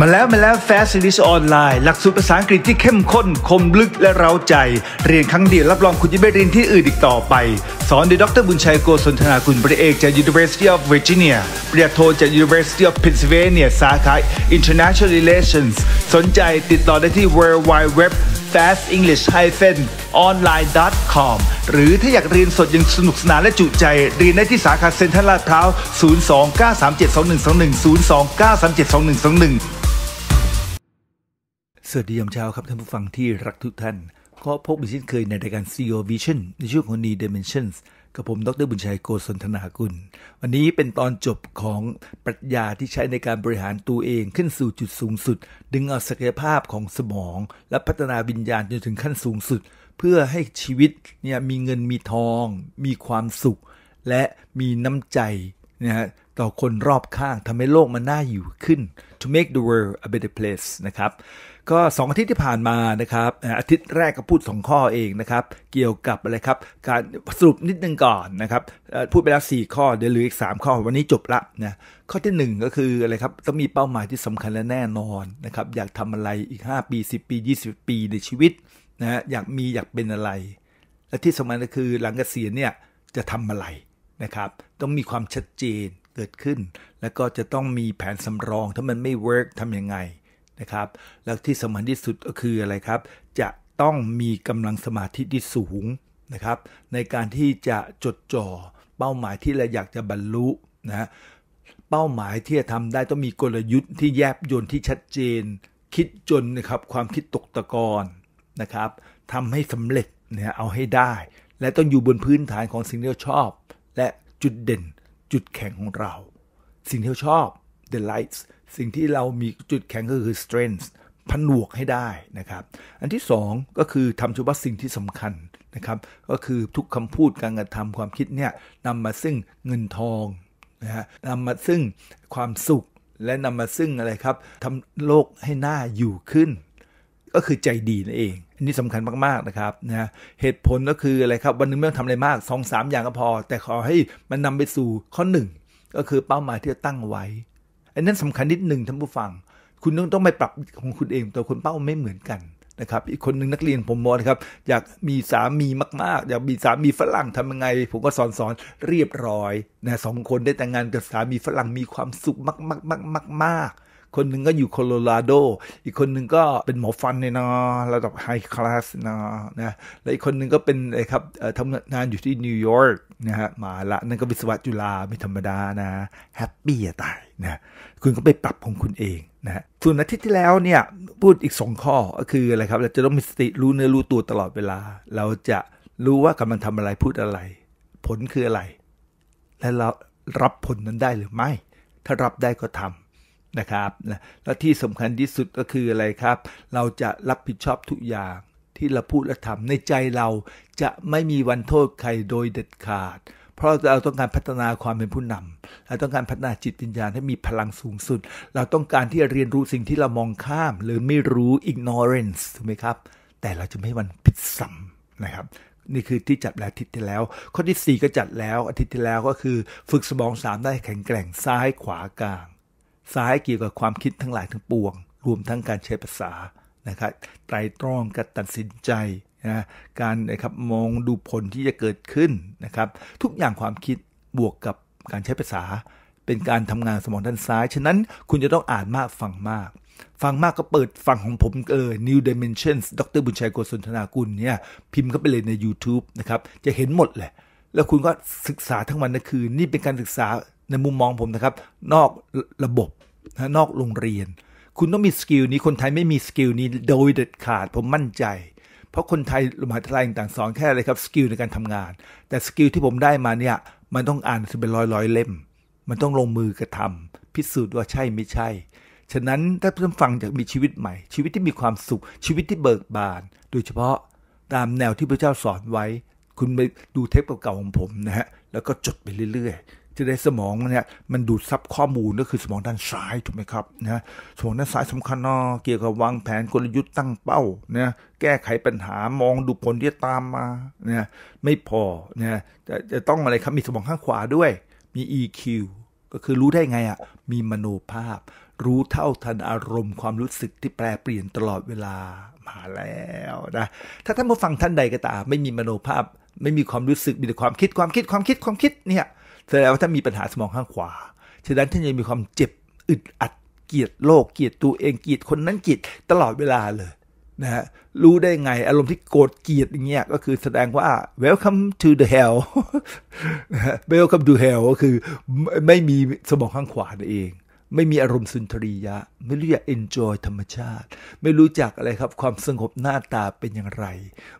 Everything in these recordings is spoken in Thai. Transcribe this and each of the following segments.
มาแล้วมาแล้ว Fast n g l i s ออนไลน์หลักสูตรภาษาอังกฤษที่เข้มข้นคมลึกและเร้าใจ เรียนครั้งเดียวรับรองคุณจะไม่เรียนที่อื่นอีกต่อไปสอนโดยดรบุญชัยโกศลธนาคุณปริเอกจาก University of Virginia ปริญญาโทจาก University of Pennsylvania สาขา International Relations สนใจติดต่อได้ที่ www fastenglish-online.com หรือถ้าอยากเรียนสดยังสนุกสนานและจุใจเรียนได้ที่สาขาเซ็นทรัลลาดพร้าว 029372121 029372121สวัสดียามเช้าครับท่านผู้ฟังที่รักทุกท่านก็พบอีกเช่นเคยในรายการ CEO Vision ในช่วงของ n e w d Dimensions กับผมดรบุญชัยโกศลธนากุล วันนี้เป็นตอนจบของปรัชญาที่ใช้ในการบริหารตัวเองขึ้นสู่จุดสูงสุด ดึงเอาศักยภาพของสมองและพัฒนาวิญญาณจนถึงขั้นสูงสุด เพื่อให้ชีวิตเนี่ยมีเงินมีทอง มีความสุข และมีน้ำใจนะฮะต่อคนรอบข้างทำให้โลกมันน่าอยู่ขึ้น to make the world a better place นะครับก็สองอาทิตย์ที่ผ่านมานะครับอาทิตย์แรกก็พูด 2 ข้อเองนะครับเกี่ยวกับอะไรครับการสรุปนิดนึงก่อนนะครับพูดไปแล้ว 4 ข้อเดี๋ยวเหลืออีก 3 ข้อวันนี้จบละนะข้อที่ 1 ก็คืออะไรครับต้องมีเป้าหมายที่สำคัญและแน่นอนนะครับอยากทำอะไรอีก 5 ปี 10 ปี 20 ปีในชีวิตนะอยากมีอยากเป็นอะไรและที่สำคัญก็คือหลังเกษียณเนี่ยจะทำอะไรนะครับต้องมีความชัดเจนเกิดขึ้น แล้วก็จะต้องมีแผนสำรอง ถ้ามันไม่เวิร์กทำยังไงนะครับแล้วที่สำคัญที่สุดก็คืออะไรครับ จะต้องมีกำลังสมาธิที่สูงนะครับในการที่จะจดจ่อเป้าหมายที่เราอยากจะบรรลุนะเป้าหมายที่จะทำได้ต้องมีกลยุทธ์ที่แยบยนที่ชัดเจน คิดจนนะครับความคิดตกตะกอนนะครับทำให้สำเร็จเนี่ยเอาให้ได้ และต้องอยู่บนพื้นฐานของสิ่งที่เราชอบ และจุดเด่นจุดแข็งของเรา สิ่งที่เราชอบ the lights สิ่งที่เรามีจุดแข็งก็คือ strength ผนวกให้ได้นะครับ อันที่ 2 ก็คือทำเฉพาะสิ่งที่สำคัญนะครับก็คือทุกคำพูดการกระทำความคิดเนี่ยนำมาซึ่งเงินทองนะฮะนำมาซึ่งความสุขและนำมาซึ่งอะไรครับทำโลกให้หน้าอยู่ขึ้น ก็คือใจดีนั่นเอง อันนี้สำคัญมากๆนะครับนะเหตุผลก็คืออะไรครับวันนึงไม่ต้องทำอะไรมาก2-3อย่างก็พอ แต่ขอให้มันนำไปสู่ข้อ 1 ก็คือเป้าหมายที่ตั้งไว้อันนั้นสำคัญนิดหนึ่งท่านผู้ฟัง คุณต้องต้องไปปรับของคุณเองแต่คนเป้าไม่เหมือนกันนะครับ อีกคนหนึ่งนักเรียนผมบอกนะครับ อยากมีสามีมากๆ อยากมีสามีฝรั่งทำยังไง ผมก็สอนสอนเรียบร้อยนะสองคนได้แต่งงานกับสามีฝรั่งมีความสุขมากๆมากๆมากคนหนึ่งก็อยู่โคโลราโด อีกคนหนึ่งก็เป็นหมอฟันในนะระดับไฮคลาสนานะ และอีกคนหนึ่งก็เป็นอะไรครับทำงานอยู่ที่นิวยอร์กนะฮะมาละนั่นก็วิศวะจุฬาไม่ธรรมดานะแฮปปี้อะตายนะคุณก็ไปปรับของคุณเองนะส่วนอาทิตย์ที่แล้วเนี่ยพูดอีกสองข้อก็คืออะไรครับ เราจะต้องมีสติรู้เนื้อรู้ตัวตลอดเวลา เราจะรู้ว่ากำลังทำอะไรพูดอะไร ผลคืออะไร และเรารับผลนั้นได้หรือไม่ ถ้ารับได้ก็ทำนะครับนะและที่สำคัญที่สุดก็คืออะไรครับเราจะรับผิดชอบทุกอย่างที่เราพูดและทำในใจเราจะไม่มีวันโทษใครโดยเด็ดขาดเพราะเราต้องการพัฒนาความเป็นผู้นำเราต้องการพัฒนาจิตวิญญาณให้มีพลังสูงสุด เราต้องการที่จะเรียนรู้สิ่งที่เรามองข้าม หรือไม่รู้ ignorance ถูกไหมครับแต่เราจะไม่วันผิดสัมนะครับนี่คือที่จัดแล้วอาทิตย์ที่แล้ว ข้อที่ 4 ก็จัดแล้วอาทิตย์ที่แล้วก็คือ ฝึกสมองสามได้แข็งแกร่งซ้ายขวากลางซ้ายเกี่ยวกับความคิดทั้งหลายทั้งปวง รวมทั้งการใช้ภาษานะครับไตรตรองการตัดสินใจนะการนะครับมองดูผลที่จะเกิดขึ้นนะครับ ทุกอย่างความคิดบวกกับการใช้ภาษาเป็นการทำงานสมองด้านซ้าย ฉะนั้น คุณจะต้องอ่านมากฟังมาก ฟังมากก็เปิดฟังของผมเออ New Dimensions ดรบุญชัยโกศลธนากุลเนี่ยพิมพ์เข้าไปเลยใน YouTube นะครับจะเห็นหมดแหละ แล้วคุณก็ศึกษาทั้งวันทั้งคืนนี่เป็นการศึกษาในมุมมองผมนะครับ นอกระบบนะนอกโรงเรียน คุณต้องมีสกิลนี้คนไทยไม่มีสกิลนี้โดยเด็ดขาดผมมั่นใจ เพราะคนไทยมหาวิทยาลัยต่างสอนแค่อะไรครับ สกิลในการทำงาน แต่สกิลที่ผมได้มาเนี่ยมันต้องอ่าน เป็นร้อยร้อยเล่ม มันต้องลงมือกระทำ พิสูจน์ว่าใช่ไม่ใช่ ฉะนั้นถ้าเพื่อนฟังจะากมีชีวิตใหม่ ชีวิตที่มีความสุขชีวิตที่เบิกบาน โดยเฉพาะตามแนวที่พระเจ้าสอนไว้ คุณไปดูเทปเก่าๆของผมนะฮะแล้วก็จดไปเรื่อยจะได้สมองเนี่ยมันดูดซับข้อมูลก็คือสมองด้านซ้ายถูกไหมครับนะสมองด้านซ้ายสำคัญเนาะเกี่ยวกับวางแผนกลยุทธ์ตั้งเป้าเนี่ยแก้ไขปัญหามองดูผลที่ตามมาเนี่ยไม่พอเนี่ยจะจะต้องอะไรครับมีสมองข้างขวาด้วย มี EQ ก็คือรู้ได้ไงอะ่ะมีมโนภาพ รู้เท่าทันอารมณ์ความรู้สึกที่แปรเปลี่ยนตลอดเวลามาแล้วนะ ถ้าท่านผู้ฟังท่านใดก็ตามไม่มีมโนภาพไม่มีความรู้สึกมีแต่ความคิดความคิดความคิดความคิดเนี่ยแสดงว่าถ้ามีปัญหาสมองข้างขวา ฉะนั้นท่านจะมีความเจ็บอึดอัดเกลียดโลกเกลียดตัวเอง เกลียดคนนั้นเกลียดตลอดเวลาเลยนะฮะรู้ได้ไงอารมณ์ที่โกรธเกลียดอย่างเงี้ย ก็คือแสดงว่า welcome to the hell welcome to hell ก็คือ ไม่มีสมองข้างขวาเอง ไม่มีอารมณ์สุนทรียะ ไม่รู้จัก enjoy ธรรมชาติ ไม่รู้จักอะไรครับ ความสงบหน้าตาเป็นอย่างไร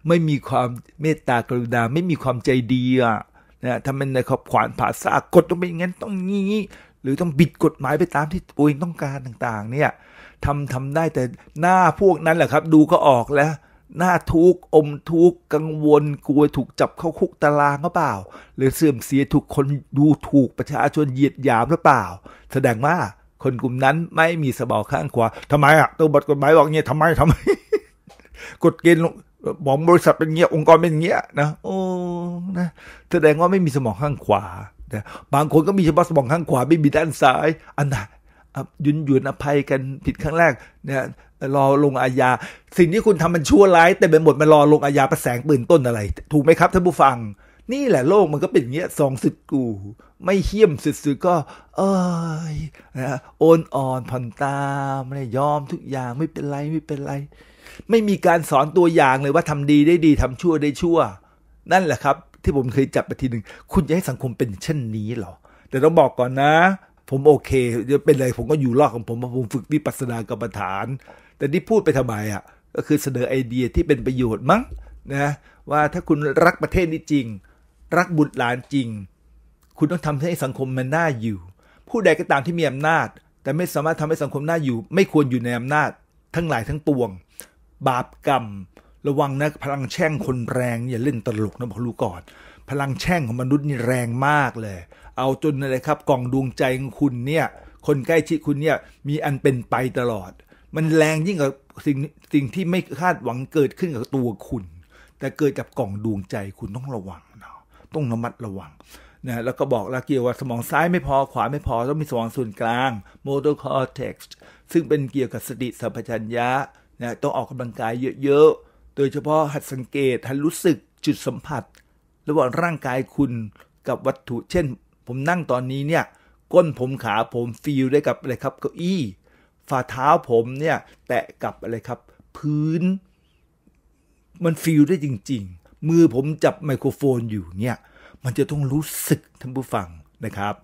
ไม่มีความเมตตากรุณา ไม่มีความใจดีอ่ะนะทำามันในขอบขวานผ่าซากกฎต้องเป็นอย่างนั้นต้องงี้ หรือต้องบิดกฎหมายไปตามที่ตัวเองต้องการต่างๆ เนี่ยทำทำได้แต่หน้าพวกนั้นแหละครับ ดูก็ออกแล้ว หน้าทุกอมทุกกังวลกลัวถูกจับเข้าคุกตารางหรือเปล่า หรือเสื่อมเสียถูกคนดูถูกประชาชนเหยียดหยามหรือเปล่า แสดงว่าคนกลุ่มนั้นไม่มีสมองข้างขวาทำไมอ่ะตัวบทกฎหมายบอกเนี่ยทำไมทำไมกฎเกณฑ์บอกบริษัทเป็นเงี้ยองค์กรเป็นเงี้ยนะโอ้นะแสดงว่าไม่มีสมองข้างขวานะบางคนก็มีเฉพาะสมองข้างขวาไม่มีด้านซ้ายอันนั้นยุนหยุนอภัยกันผิดครั้งแรกเนี่ยรอลงอาญาสิ่งที่คุณทำมันชั่วร้ายแต่เป็นหมดมันรอลงอาญาประแสงปืนต้นอะไร ถูกไหมครับท่านผู้ฟัง นี่แหละโลกมันก็เป็นเงี้ย สองสุดกูไม่เขี้ยมสุดๆก็เอ้ยนะโอนอ่อนผ่อนตามไม่ยอมทุกอย่างไม่เป็นไรไม่เป็นไรไม่มีการสอนตัวอย่างเลยว่าทำดีได้ดีทำชั่วได้ชั่ว นั่นแหละครับ ที่ผมเคยจับไปทีหนึ่งคุณจะให้สังคมเป็นเช่นนี้หรอ แต่ต้องบอกก่อนนะ ผมโอเคจะเป็นอะไรผมก็อยู่รอดของผมเพราะผมฝึกวิปัสสนากรรมฐาน แต่ที่พูดไปทำไมอะ่ะก็คือเสนอไอเดียที่เป็นประโยชน์มั้งนะว่าถ้าคุณรักประเทศนี้จริง รักบุตรหลานจริง คุณต้องทำให้สังคมมันน่าอยู่ ผู้ใดก็ตามที่มีอำนาจ แต่ไม่สามารถทำให้สังคมน่าอยู่ ไม่ควรอยู่ในอำนาจ ทั้งหลายทั้งปวงบาปกรรมระวังนะพลังแช่งคนแรง อย่าเล่นตลกนะพอรู้ก่อนพลังแช่งของมนุษย์นี่ แรงมากเลย เอาจนอะไรครับ กล่องดวงใจของคุณเนี่ย คนใกล้ชิดคุณเนี่ยมีอันเป็นไปตลอด มันแรงยิ่งกว่าสิ่งสิ่งที่ไม่คาดหวังเกิดขึ้นกับตัวคุณ แต่เกิดกับกล่องดวงใจ คุณต้องระวังเนาะต้องระมัดระวังนะแล้วก็บอกลาเกียวว่าสมองซ้ายไม่พอขวาไม่พอต้องมีสมองส่วนกลางโตคอร์เท็กซ์ซึ่งเป็นเกี่ยวกับสติสัมปชัญญะนะต้องออกกำลังกายเยอะๆ โดยเฉพาะหัดสังเกตหัดรู้สึกจุดสัมผัสระหว่างร่างกายคุณกับวัตถุ เช่นผมนั่งตอนนี้เนี่ยก้นผมขาผมฟีลได้กับอะไรครับเก้าอี้ฝ่าเท้าผมเนี่ยแตะกับอะไรครับ พื้น มันฟีลได้จริงๆ มือผมจับไมโครโฟนอยู่เนี่ยมันจะต้องรู้สึก ท่านผู้ฟังนะครับ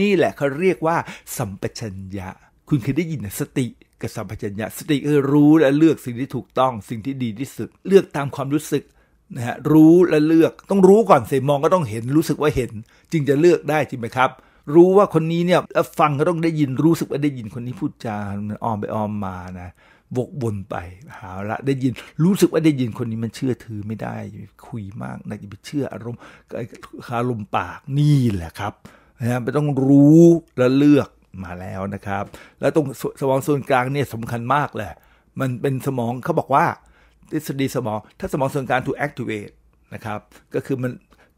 นี่แหละเขาเรียกว่าสัมปชัญญะคุณเคยได้ยินสติกสัมปชัญญะสติคือรู้และเลือกสิ่งที่ถูกต้อง สิ่งที่ดีที่สุดเลือกตามความรู้สึกนะฮะรู้และเลือกต้องรู้ก่อนเสมองก็ต้องเห็นรู้สึกว่าเห็นจึงจะเลือกได้จริงไหมครับ รู้ว่าคนนี้เนี่ยฟังก็ต้องได้ยินรู้สึกว่าได้ยินคนนี้พูดจาอ้อมไปอ้อมมานะวกวนไปหาละได้ยินรู้สึกว่าได้ยินคนนี้มันเชื่อถือไม่ได้คุยมากนะจะไปเชื่ออารมณ์อารมณ์ปากนี่แหละครับนะะไปต้องรู้และเลือกมาแล้วนะครับ แล้วตรงสมองส่วนกลางเนี่ยสำคัญมากเลย มันเป็นสมองเขาบอกว่าทฤษฎีสมองถ้าสมองส่วนกลางถูกแอคท v เวตนะครับก็คือมัน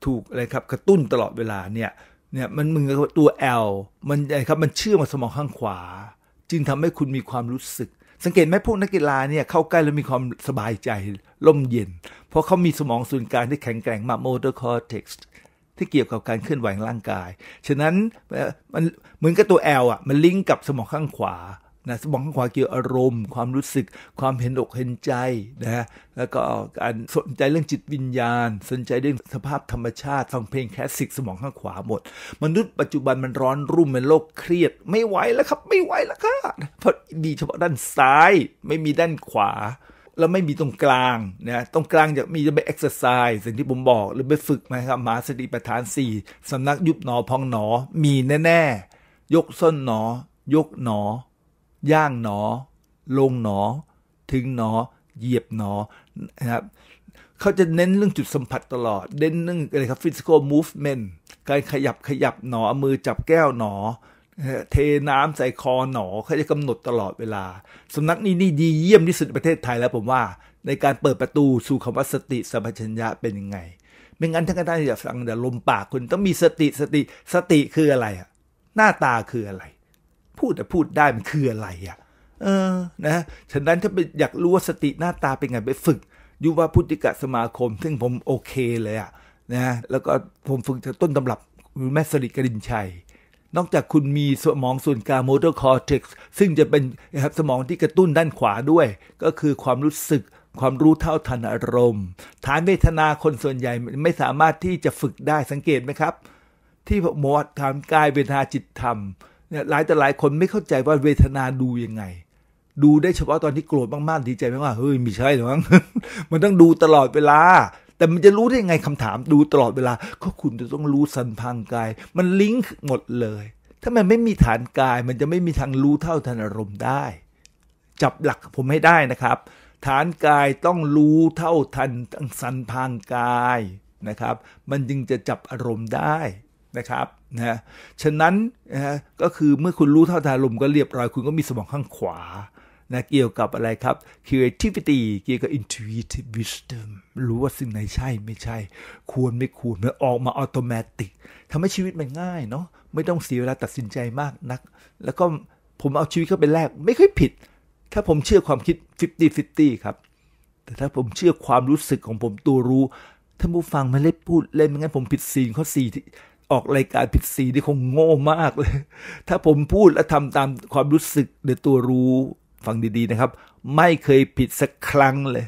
ถูกอะไรครับกระตุ้นตลอดเวลาเนี่ยเนี่ยมันมึงตัว L มันอะไรครับมันเชื่อมมาสมองข้างขวา จึงทำให้คุณมีความรู้สึก สังเกตไหมพวกนักกีฬาเนี่ยเข้าใกล้แล้วมีความสบายใจร่มเย็น เพราะเขามีสมองส่วนกลางที่แข็งแกร่งมากร์คอร์เทกซ์ที่เกี่ยวกับการเคลื่อนไหวของร่างกาย ฉะนั้นมันเหมือนกับตัวแอลอ่ะมันลิงก์กับสมองข้างขวานะสมองข้างขวาเกี่ยวอารมณ์ ความรู้สึกความเห็นอกเห็นใจนะแล้วก็การสนใจเรื่องจิตวิญญาณ สนใจเรื่องสภาพธรรมชาติฟังเพลงแคสสิก สมองข้างขวาหมด มนุษย์ปัจจุบันมันร้อนรุ่มเป็นโรคเครียดไม่ไหวแล้วครับ ไม่ไหวแล้วครับเพราะดีเฉพาะด้านซ้ายไม่มีด้านขวาแล้วไม่มีตรงกลางนะตรงกลางจะมีจะไปเอ็กซ์ไซส์สิ่งที่ผมบอกหรือไปฝึกมครับมาสติปัฏฐานสี่สำนักยุบหนอพองหนอ มีแน่ ๆ ยกส้นหนอ ยกหนอ ย่างหนอ ลงหนอ ถึงหนอ เหยียบหนอนะครับเขาจะเน้นเรื่องจุดสัมผัสตลอดเน้นเรื่องอะไรครับ p ส y s i c a l มูฟเมนต์การขยับขยับหนอมือจับแก้วหนอเทน้ำใส่คอหนอเขาจะกำหนดตลอดเวลา สำนักนี้นี่ดีเยี่ยมที่สุดในประเทศไทยแล้วผมว่า ในการเปิดประตูสู่คำว่าสติสัมปชัญญะเป็นยังไง ไม่งั้นท่านก็ได้จะฟังแต่ลมปากคุณต้องมีสติสติสติคืออะไรอะหน้าตาคืออะไร พูดแต่พูดได้มันคืออะไรอ่ะเออนะฉะนั้นถ้าไปอยากรู้ว่าสติหน้าตาเป็นไงไปฝึกยุวพุทธิกะสมาคม ซึ่งผมโอเคเลยอ่ะนะแล้วก็ผมฝึกจากต้นตำรับแม่สริกรินชัยนอกจากคุณมีสมองส่วนกลางโมเตอร์คอร์เทกซ์ซึ่งจะเป็นนะครับสมองที่กระตุ้นด้านขวาด้วย ก็คือความรู้สึกความรู้เท่าทันอารมณ์ฐานเวทนาคนส่วนใหญ่ไม่สามารถที่จะฝึกได้สังเกตไหมครับ ที่หมวดฐานกายเวทนาจิตธรรมเนี่ยหลายแต่หลายคนไม่เข้าใจว่าเวทนาดูยังไง ดูได้เฉพาะตอนที่โกรธมากๆดีใจมากๆเฮ้ยไม่ใช่หรอกมันต้องดูตลอดเวลาแต่มันจะรู้ได้ยังไงคำถามดูตลอดเวลา ก็คุณจะต้องรู้สันพังกาย มันลิงก์หมดเลย ถ้ามันไม่มีฐานกาย มันจะไม่มีทางรู้เท่าทันอารมณ์ได้ จับหลักผมให้ได้นะครับ ฐานกายต้องรู้เท่าทันทั้งสันพังกายนะครับ มันจึงจะจับอารมณ์ได้นะครับนะฉะนั้นนะก็คือเมื่อคุณรู้เท่าทันอารมณ์ก็เรียบร้อยคุณก็มีสมองข้างขวานะเกี่ยวกับอะไรครับ creativity เกี่ยวกับ intuitive wisdom รู้ว่าสิ่งไหนใช่ไม่ใช่ ควรไม่ควร มันออกมาอัตโนมัติทำให้ชีวิตมันง่ายเนาะ ไม่ต้องเสียเวลาตัดสินใจมากนัก แล้วก็ผมเอาชีวิตเข้าไปแลกไม่เคยผิด ถ้าผมเชื่อความคิด 50-50 ครับ แต่ถ้าผมเชื่อความรู้สึกของผมตัวรู้ท่านผู้ฟังมาเล่นพูดเล่นไม่งั้นผมผิดสีลข้อสี่ที่ออกรายการผิดสีนี่คงโง่มากเลย ถ้าผมพูดและทำตามความรู้สึกหรือตัวรู้ฟังดี ๆ นะครับ ไม่เคยผิดสักครั้งเลย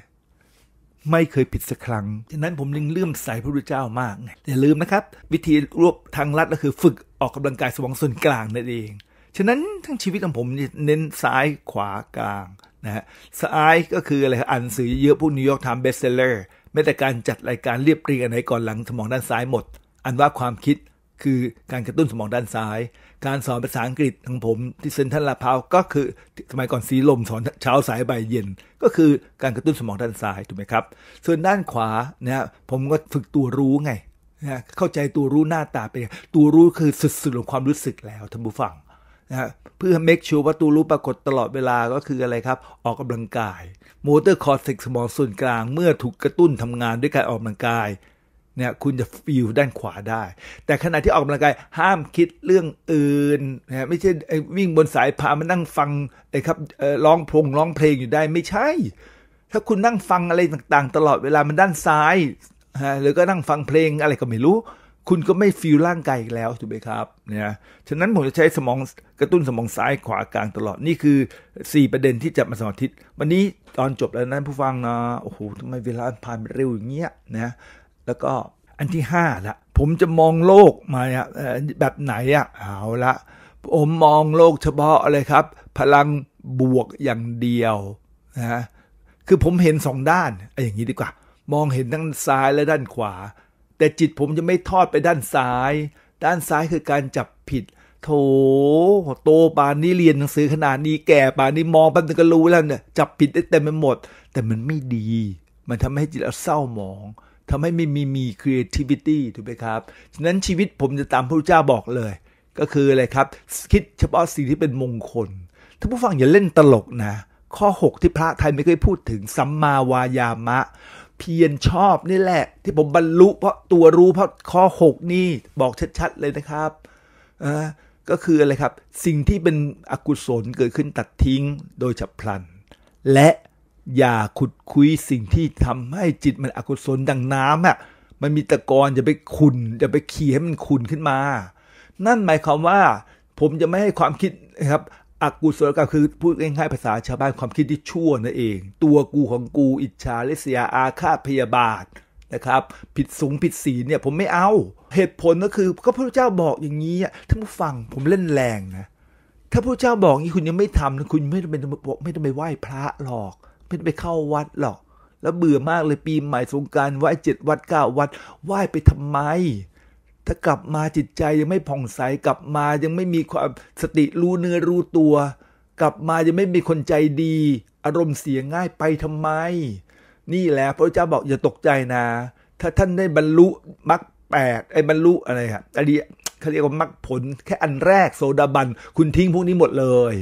ไม่เคยผิดสักครั้ง ฉะนั้นผมลึงเลื่อมใสพระพุทธเจ้ามากอย่าลืมนะครับ วิธีรวบทางลัดก็คือฝึกออกกำลังกายสมองส่วนกลางนั่นเอง ฉะนั้นทั้งชีวิตของผมเน้นซ้ายขวากลางนะฮะซ้ายก็คืออะไรอ่านสื่อเยอะพวกนิวยอร์กไทม์เบสเซลเลอร์แม้แต่การจัดรายการเรียบเรียงอะไรก่อนหลังสมองด้านซ้ายหมด อันว่าความคิดคือการกระตุ้นสมองด้านซ้าย การสอนภาษาอังกฤษของผมที่เซนทันลาพาวก็คือสมัยก่อนสีลมสอนเช้าสายใบเย็น ก็คือการกระตุ้นสมองด้านซ้ายถูกไหมครับส่วนด้านขวานะผมก็ฝึกตัวรู้ไงนะเข้าใจตัวรู้หน้าตาเป็นตัวรู้คือสุดๆของความรู้สึกแล้วท่านผู้ฟังนะเพื่อเมคชัวร์ว่าตัวรู้ปรากฏตลอดเวลาก็คืออะไรครับออกกำลังกายอร์คอร์เซ็กสมองส่วนกลางเมื่อถูกกระตุ้นทำงานด้วยการออกกำลังกายนี่ยคุณจะฟีลด้านขวาได้ แต่ขณะที่ออกกำลังกายห้ามคิดเรื่องอื่นนะไม่ใช่วิ่งบนสายพามานั่งฟังไอ้ครับร้องพงร้องเพลงอยู่ได้ ไม่ใช่ ถ้าคุณนั่งฟังอะไรต่างๆ ตลอดเวลามันด้านซ้ายฮะหรือก็นั่งฟังเพลงอะไรก็ไม่รู้ คุณก็ไม่ฟีลร่างกายอีกแล้วถูกไหมครับเนี่ยฉะนั้นผมจะใช้สมองกระตุ้นสมองซ้ายขวากลางตลอด นี่คือ 4 ประเด็นที่จะมาสอนทิศวันนี้ตอนจบแล้วนั้นผู้ฟังนะ โอ้โหทำไมเวลาผ่านเร็วอย่างเงี้ยนะแล้วก็อันที่ห้าละผมจะมองโลกมาแบบไหนอะเอาละผมมองโลกเฉพาะเลยครับ พลังบวกอย่างเดียวนะคือผมเห็นสองด้านไอ้อย่างนี้ดีกว่า มองเห็นทั้งซ้ายและด้านขวา แต่จิตผมจะไม่ทอดไปด้านซ้าย ด้านซ้ายคือการจับผิดโถโตปานนี้เรียนหนังสือขนาดนี้แก่ปานนี้มองแป๊บนก็รู้แล้วเนี่ยจับผิดได้เต็มไปหมด แต่มันไม่ดี มันทำให้จิตเราเศร้าหมองทำให้ไม่มีมี creativity ถูกไหมครับ ฉะนั้นชีวิตผมจะตามพระเจ้าบอกเลย ก็คืออะไรครับ คิดเฉพาะสิ่งที่เป็นมงคล ท่านผู้ฟังอย่าเล่นตลกนะ ข้อ 6 ที่พระไทยไม่เคยพูดถึง สัมมาวายามะ เพียรชอบนี่แหละ ที่ผมบรรลุเพราะตัวรู้เพราะข้อ 6 นี่บอกชัดๆ เลยนะครับ อ่า ก็คืออะไรครับ สิ่งที่เป็นอกุศลเกิดขึ้นตัดทิ้งโดยฉับพลัน และอย่าขุดคุยสิ่งที่ทำให้จิตมันอกุศลดังน้ำอ่ะมันมีตะกอนจะไปขุนจะไปเขี่ยให้มันขุนขึ้นมา นั่นหมายความว่า ผมจะไม่ให้ความคิดนะครับอกุศลกรรมคือพูดง่ายๆภาษาชาวบ้านความคิดที่ชั่วนั่นเอง ตัวกูของกูอิจฉาลิษยาอาฆาตพยาบาทนะครับ ผิดสูงผิดศีลเนี่ยผมไม่เอา เหตุผลก็คือก็พระเจ้าบอกอย่างนี้ท่านผู้ฟังผมเล่นแรงนะถ้าพระเจ้าบอกอย่างนี้คุณยังไม่ทำนะคุณไม่ต้องไปไม่ต้องไปไหว้พระหรอกไม่ไไปเข้าวัดหรอก แล้วเบื่อมากเลยปีใหม่สงการไหว้เจ็ดวัดเก้าวัด ไหว้ไปทำไม ถ้ากลับมาจิตใจยังไม่ผ่องใสกลับมายังไม่มีความสติรู้เนื้อรู้ตัว กลับมายังไม่มีคนใจดี อารมณ์เสียง่ายไปทำไม นี่แหละพระเจ้าบอกอย่าตกใจนะ ถ้าท่านได้บรรลุมรรคแปดไอ้บรรลุอะไรครับอริเขาเรียกว่ามรรคผลแค่อันแรกโซดาบัน คุณทิ้งพวกนี้หมดเลย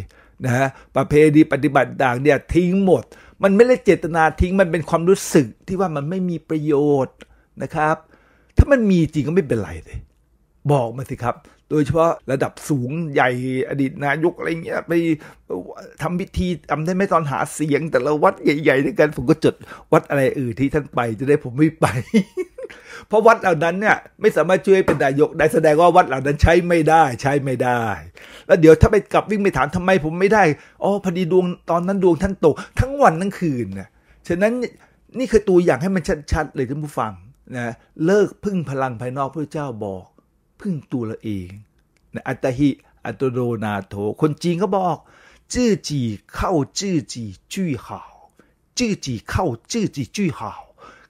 นะฮะประเพณีปฏิบัติด่างเนี่ยทิ้งหมดมันไม่ได้เจตนาทิ้ง มันเป็นความรู้สึกที่ว่ามันไม่มีประโยชน์นะครับ ถ้ามันมีจริงก็ไม่เป็นไรเลย บอกมาสิครับโดยเฉพาะระดับสูงใหญ่อดีตนายกอะไรเงี้ยไปทำพิธีทำได้ไม่ตอนหาเสียงแต่ละวัดใหญ่ๆด้วยกันผมก็จดวัดอะไรอื่นที่ท่านไปจะได้ผมไม่ไป เพราะวัดเหล่านั้นเนี่ยไม่สามารถช่วยเป็นนายก ได้แสดงว่าวัดเหล่านั้นใช้ไม่ได้ใช้ไม่ได้ แล้วเดี๋ยวถ้าไปกลับวิ่งไปถามทำไมผมไม่ได้อ๋อพอดีดวงตอนนั้นดวงท่านตก ทั้งวันทั้งคืนนะฉะนั้นนี่คือตัวอย่างให้มันชัดๆเลยท่านผู้ฟังนะเลิกพึ่งพลังภายนอกพระเจ้าบอกึ่งตัวเราเองอัตหิอัตโรนาโถคนจีนก็บอกจื้อจีเข้าจื้อจีจุ้ยหาจื้อจีเข้าจื้อจีจุ้ยหา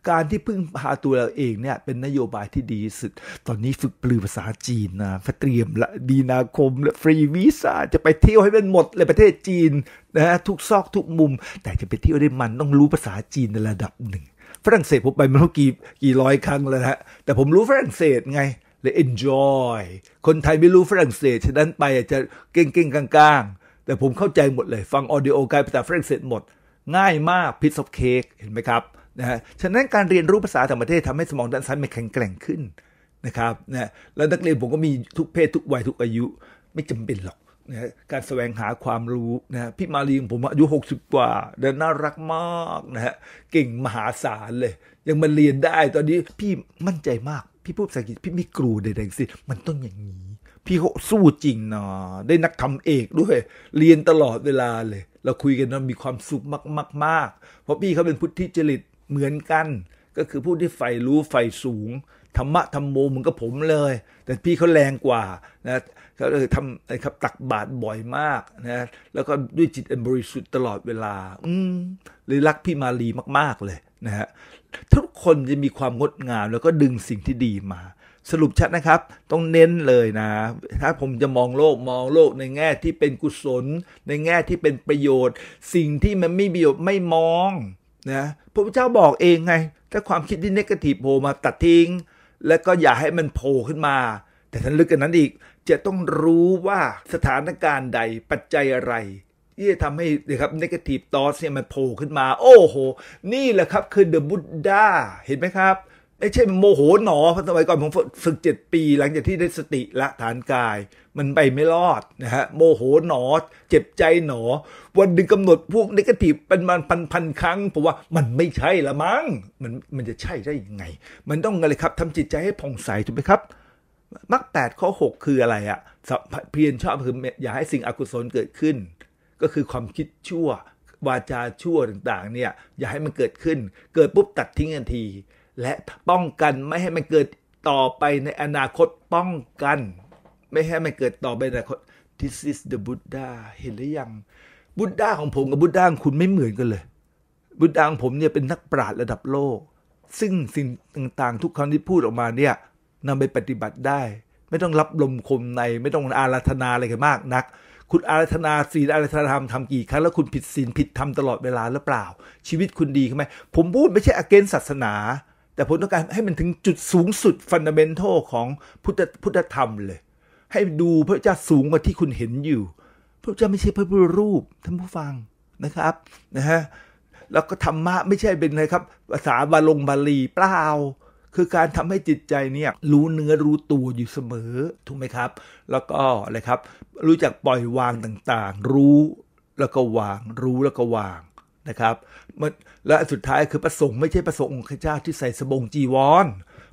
การที่พึ่งพาตัวเราเองเนี่ยเป็นนโยบายที่ดีสุดตอนนี้ฝึกปลือภาษาจีนนะเตรียมละดีนาคมและฟรีวีซ่าจะไปเที่ยวให้เป็นหมดเลยประเทศจีนนะทุกซอกทุกมุม แต่จะไปเที่ยวได้มันต้องรู้ภาษาจีนในระดับหนึ่งฝรั่งเศสผมไปมาแล้วกี่กี่ร้อยครั้งแล้วฮะแต่ผมรู้ฝรั่งเศสไง they enjoy คนไทยไม่รู้ฝรั่งเศสฉะนั้นไปจะเก่งๆกลางๆ แต่ผมเข้าใจหมดเลย ฟังออดิโอกายภาษาฝรั่งเศสหมดง่ายมากพิซซ์เค้กเห็นไหมครับนะฮะฉะนั้นการเรียนรู้ภาษาต่างประเทศทำให้สมองด้านซ้ายมันแข็งแกร่งขึ้นนะครับนะแล้วนักเรียนผมก็มีทุกเพศทุกวัยทุกอายุไม่จำเป็นหรอกนะการสแสวงหาความรู้นะพี่มาลีของผมอายุ60กว่าเดินน่ารักมากนะฮะเก่งมหาศาลเลย ยังมาเรียนได้ตอนนี้พี่มั่นใจมากพี่พูดภาษาอังกฤษพี่ไม่กรูใดๆสิมันต้องอย่างนี้ พี่เขาสู้จริงเนาะได้นักทำเอกด้วย เรียนตลอดเวลาเลยเราคุยกันนามีความสุขมากๆเพราะพี่เขาเป็นพุทธิจริตเหมือนกัน ก็คือผู้ที่ใฝ่รู้ใฝ่สูง ธรรมะ ธรรมโมเหมือนกับผมเลย แต่พี่เขาแรงกว่านะเขาเลยทำนะครับตักบาตรบ่อยมากนะแล้วก็ด้วยจิตอันบริสุทธิ์ตลอดเวลา อืมเลยรักพี่มาลีมาก ๆเลยนะฮะทุกคนจะมีความงดงาม แล้วก็ดึงสิ่งที่ดีมา สรุปชัดนะครับต้องเน้นเลยนะ ถ้าผมจะมองโลกมองโลกในแง่ที่เป็นกุศล ในแง่ที่เป็นประโยชน์ สิ่งที่มันไม่ประโยชน์ไม่มองนะพระพุทธเจ้าบอกเองไงถ้าความคิดที่นกาทีฟโผล่มาตัดทิ้ง และก็อย่าให้มันโผล่ขึ้นมา แต่ท่านลึกกันนั้นอีกจะต้องรู้ว่าสถานการณ์ใดปัจจัยอะไรที่จะทำให้นะครับน e g a ี i ตอ t เนี่ยมันโผล่ขึ้นมา โอ้โหนี่แหละครับคือเดอะบุตดาเห็นไหมครับไม่ใช่โมโหหนอเพราะสมัยก่อนผมฝึกเจ็ดปีหลังจากที่ได้สติละฐานกาย มันไปไม่รอดนะฮะโมโหหนอ เจ็บใจหนอ วันดึงกำหนดพวกนิเกตีฟเป็นมันพันพันครั้งผมว่ามันไม่ใช่ละมั้ง มันมันจะใช่ได้ยังไง มันต้องอะไรครับทำจิตใจให้ผ่องใสถูกไหมครับมรรคแปดข้อหกคืออะไรอะเพียรชอบคืออย่าให้สิ่งอกุศลเกิดขึ้นก็คือความคิดชั่ววาจาชั่วต่างๆ เนี่ย อย่าให้มันเกิดขึ้น เกิดปุ๊บตัดทิ้งทันที และป้องกันไม่ให้มันเกิดต่อไปในอนาคตป้องกัน ไม่ให้มันเกิดต่อไปในอนาคต This is the Buddha เห็นหรือยังบุตรดาของผมกับบุตรดาของคุณไม่เหมือนกันเลยบุตรดาของผมเนี่ยเป็นนักปราชญ์ระดับโลก ซึ่งสิ่งต่างๆ ทุกคำที่พูดออกมาเนี่ยนำไปปฏิบัติได้ ไม่ต้องรับลมคมใน ไม่ต้องอาราธนาอะไรกันมากนักคุณอารัธนาศีลอารัธนาธรรมทำกี่ครั้ง แล้วคุณผิดศีลผิดธรรมตลอดเวลาหรือเปล่า ชีวิตคุณดีไหมผมพูดไม่ใช่อเกนศาสนา แต่ผมต้องการให้มันถึงจุดสูงสุดฟันเดเมนทัลของพุทธพุทธธรรมเลย ให้ดูพระเจ้าสูงกว่าที่คุณเห็นอยู่พระเจ้าไม่ใช่พระพุทธรูปท่านผู้ฟังนะครับนะฮะแล้วก็ธรรมะไม่ใช่เป็นอะไรครับภาษาบาลงบาลี เปล่าคือการทำให้จิตใจเนี่ยรู้เนื้อรู้ตัวอยู่เสมอถูกไหมครับ แล้วก็อะไรครับรู้จักปล่อยวางต่างๆ รู้แล้วก็วาง รู้แล้วก็วางนะครับ และสุดท้ายคือประสงค์ไม่ใช่ประสงค์ของค์เจ้าที่ใส่สบงจีวร